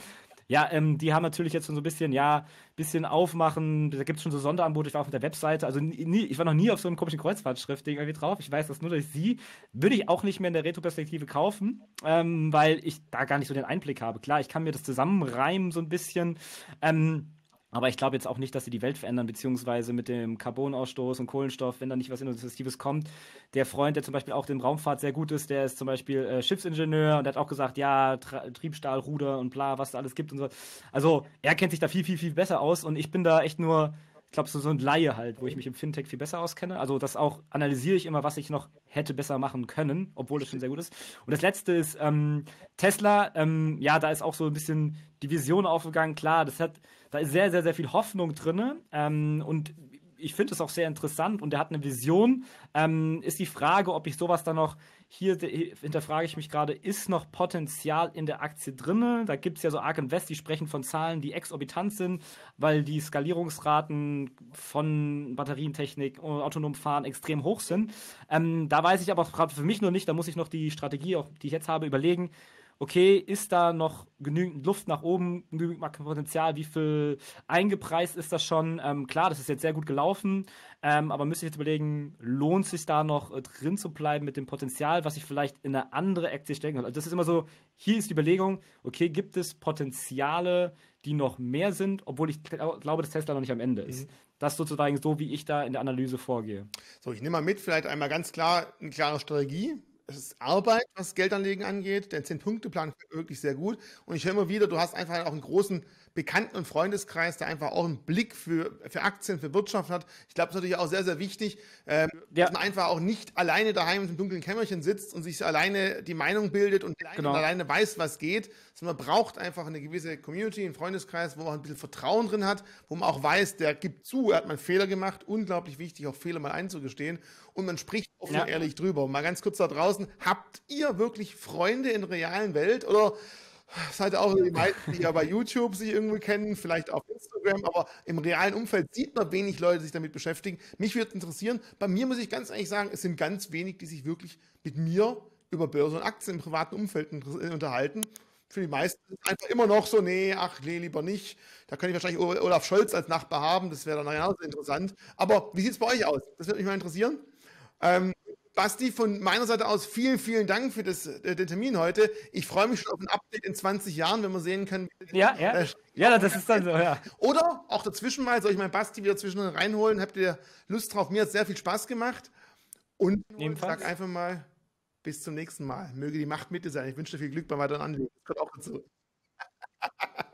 Speaker 2: Ja, ähm, die haben natürlich jetzt schon so ein bisschen, ja, bisschen aufmachen. Da gibt es schon so Sonderangebote. Ich war auf der Webseite. Also nie, ich war noch nie auf so einem komischen kreuzfahrtschiff irgendwie drauf. Ich weiß das nur durch sie. Würde ich auch nicht mehr in der Retroperspektive kaufen, ähm, weil ich da gar nicht so den Einblick habe. Klar, ich kann mir das zusammenreimen so ein bisschen. Ähm, aber ich glaube jetzt auch nicht, dass sie die Welt verändern, beziehungsweise mit dem Carbonausstoß und Kohlenstoff, wenn da nicht was Innovatives kommt. Der Freund, der zum Beispiel auch dem Raumfahrt sehr gut ist, der ist zum Beispiel äh, Schiffsingenieur und der hat auch gesagt, ja, Tra Triebstahl, Ruder und bla, was da alles gibt und so. Also er kennt sich da viel, viel, viel besser aus und ich bin da echt nur, ich glaube, so, so ein Laie halt, wo ich mich im Fintech viel besser auskenne. Also das auch analysiere ich immer, was ich noch hätte besser machen können, obwohl es schon sehr gut ist. Und das letzte ist ähm, Tesla. Ähm, ja, da ist auch so ein bisschen die Vision aufgegangen. Klar, das hat da ist sehr, sehr, sehr viel Hoffnung drin. Ähm, und ich finde es auch sehr interessant und er hat eine Vision. Ähm, ist die Frage, ob ich sowas dann noch, hier hinterfrage ich mich gerade, ist noch Potenzial in der Aktie drin? Da gibt es ja so Ark Invest, die sprechen von Zahlen, die exorbitant sind, weil die Skalierungsraten von Batterientechnik und autonom Fahren extrem hoch sind. Ähm, da weiß ich aber gerade für mich nur nicht, da muss ich noch die Strategie, auch, die ich jetzt habe, überlegen, okay, ist da noch genügend Luft nach oben, genügend Markenpotenzial, wie viel eingepreist ist das schon? Ähm, klar, das ist jetzt sehr gut gelaufen, ähm, aber müsste ich jetzt überlegen, lohnt sich da noch äh, drin zu bleiben mit dem Potenzial, was ich vielleicht in eine andere Aktie stecken kann? Also das ist immer so, hier ist die Überlegung, okay, gibt es Potenziale, die noch mehr sind, obwohl ich glaube, dass Tesla noch nicht am Ende ist. Mhm. Das sozusagen so, wie ich da in der
Speaker 1: Analyse vorgehe. So, ich nehme mal mit, vielleicht einmal ganz klar eine klare Strategie es ist Arbeit, was Geldanlegen angeht. Der 10 punkte plan wirklich sehr gut. Und ich höre immer wieder, du hast einfach auch einen großen Bekannten- und Freundeskreis, der einfach auch einen Blick für, für Aktien, für Wirtschaft hat. Ich glaube, es ist natürlich auch sehr, sehr wichtig, äh, ja. dass man einfach auch nicht alleine daheim im dunklen Kämmerchen sitzt und sich alleine die Meinung bildet und alleine, genau. und alleine weiß, was geht, sondern also man braucht einfach eine gewisse Community, einen Freundeskreis, wo man ein bisschen Vertrauen drin hat, wo man auch weiß, der gibt zu, er hat mal Fehler gemacht, unglaublich wichtig, auch Fehler mal einzugestehen und man spricht offen ja. ehrlich drüber. Mal ganz kurz da draußen, habt ihr wirklich Freunde in der realen Welt oder das hat auch die meisten, die ja bei YouTube sich irgendwie kennen, vielleicht auf Instagram, aber im realen Umfeld sieht man wenig Leute, die sich damit beschäftigen. Mich würde interessieren, bei mir muss ich ganz ehrlich sagen, es sind ganz wenig, die sich wirklich mit mir über Börse und Aktien im privaten Umfeld äh, unterhalten. Für die meisten ist es einfach immer noch so, nee, ach, nee, lieber nicht. Da könnte ich wahrscheinlich Olaf Scholz als Nachbar haben, das wäre dann genauso interessant. Aber wie sieht es bei euch aus? Das würde mich mal interessieren. Ähm, Basti, von meiner Seite aus vielen, vielen Dank für das, äh, den Termin heute. Ich freue mich schon auf ein Update in 20 Jahren, wenn wir sehen können. Ja, ja. ja, das ist dann so, ja. Oder auch dazwischen mal, soll ich meinen Basti wieder zwischendrin reinholen? Habt ihr Lust drauf? Mir hat sehr viel Spaß gemacht. Und ich sage einfach mal, bis zum nächsten Mal. Möge die Macht mit dir sein. Ich wünsche dir viel Glück beim weiteren Anliegen. Das gehört auch dazu.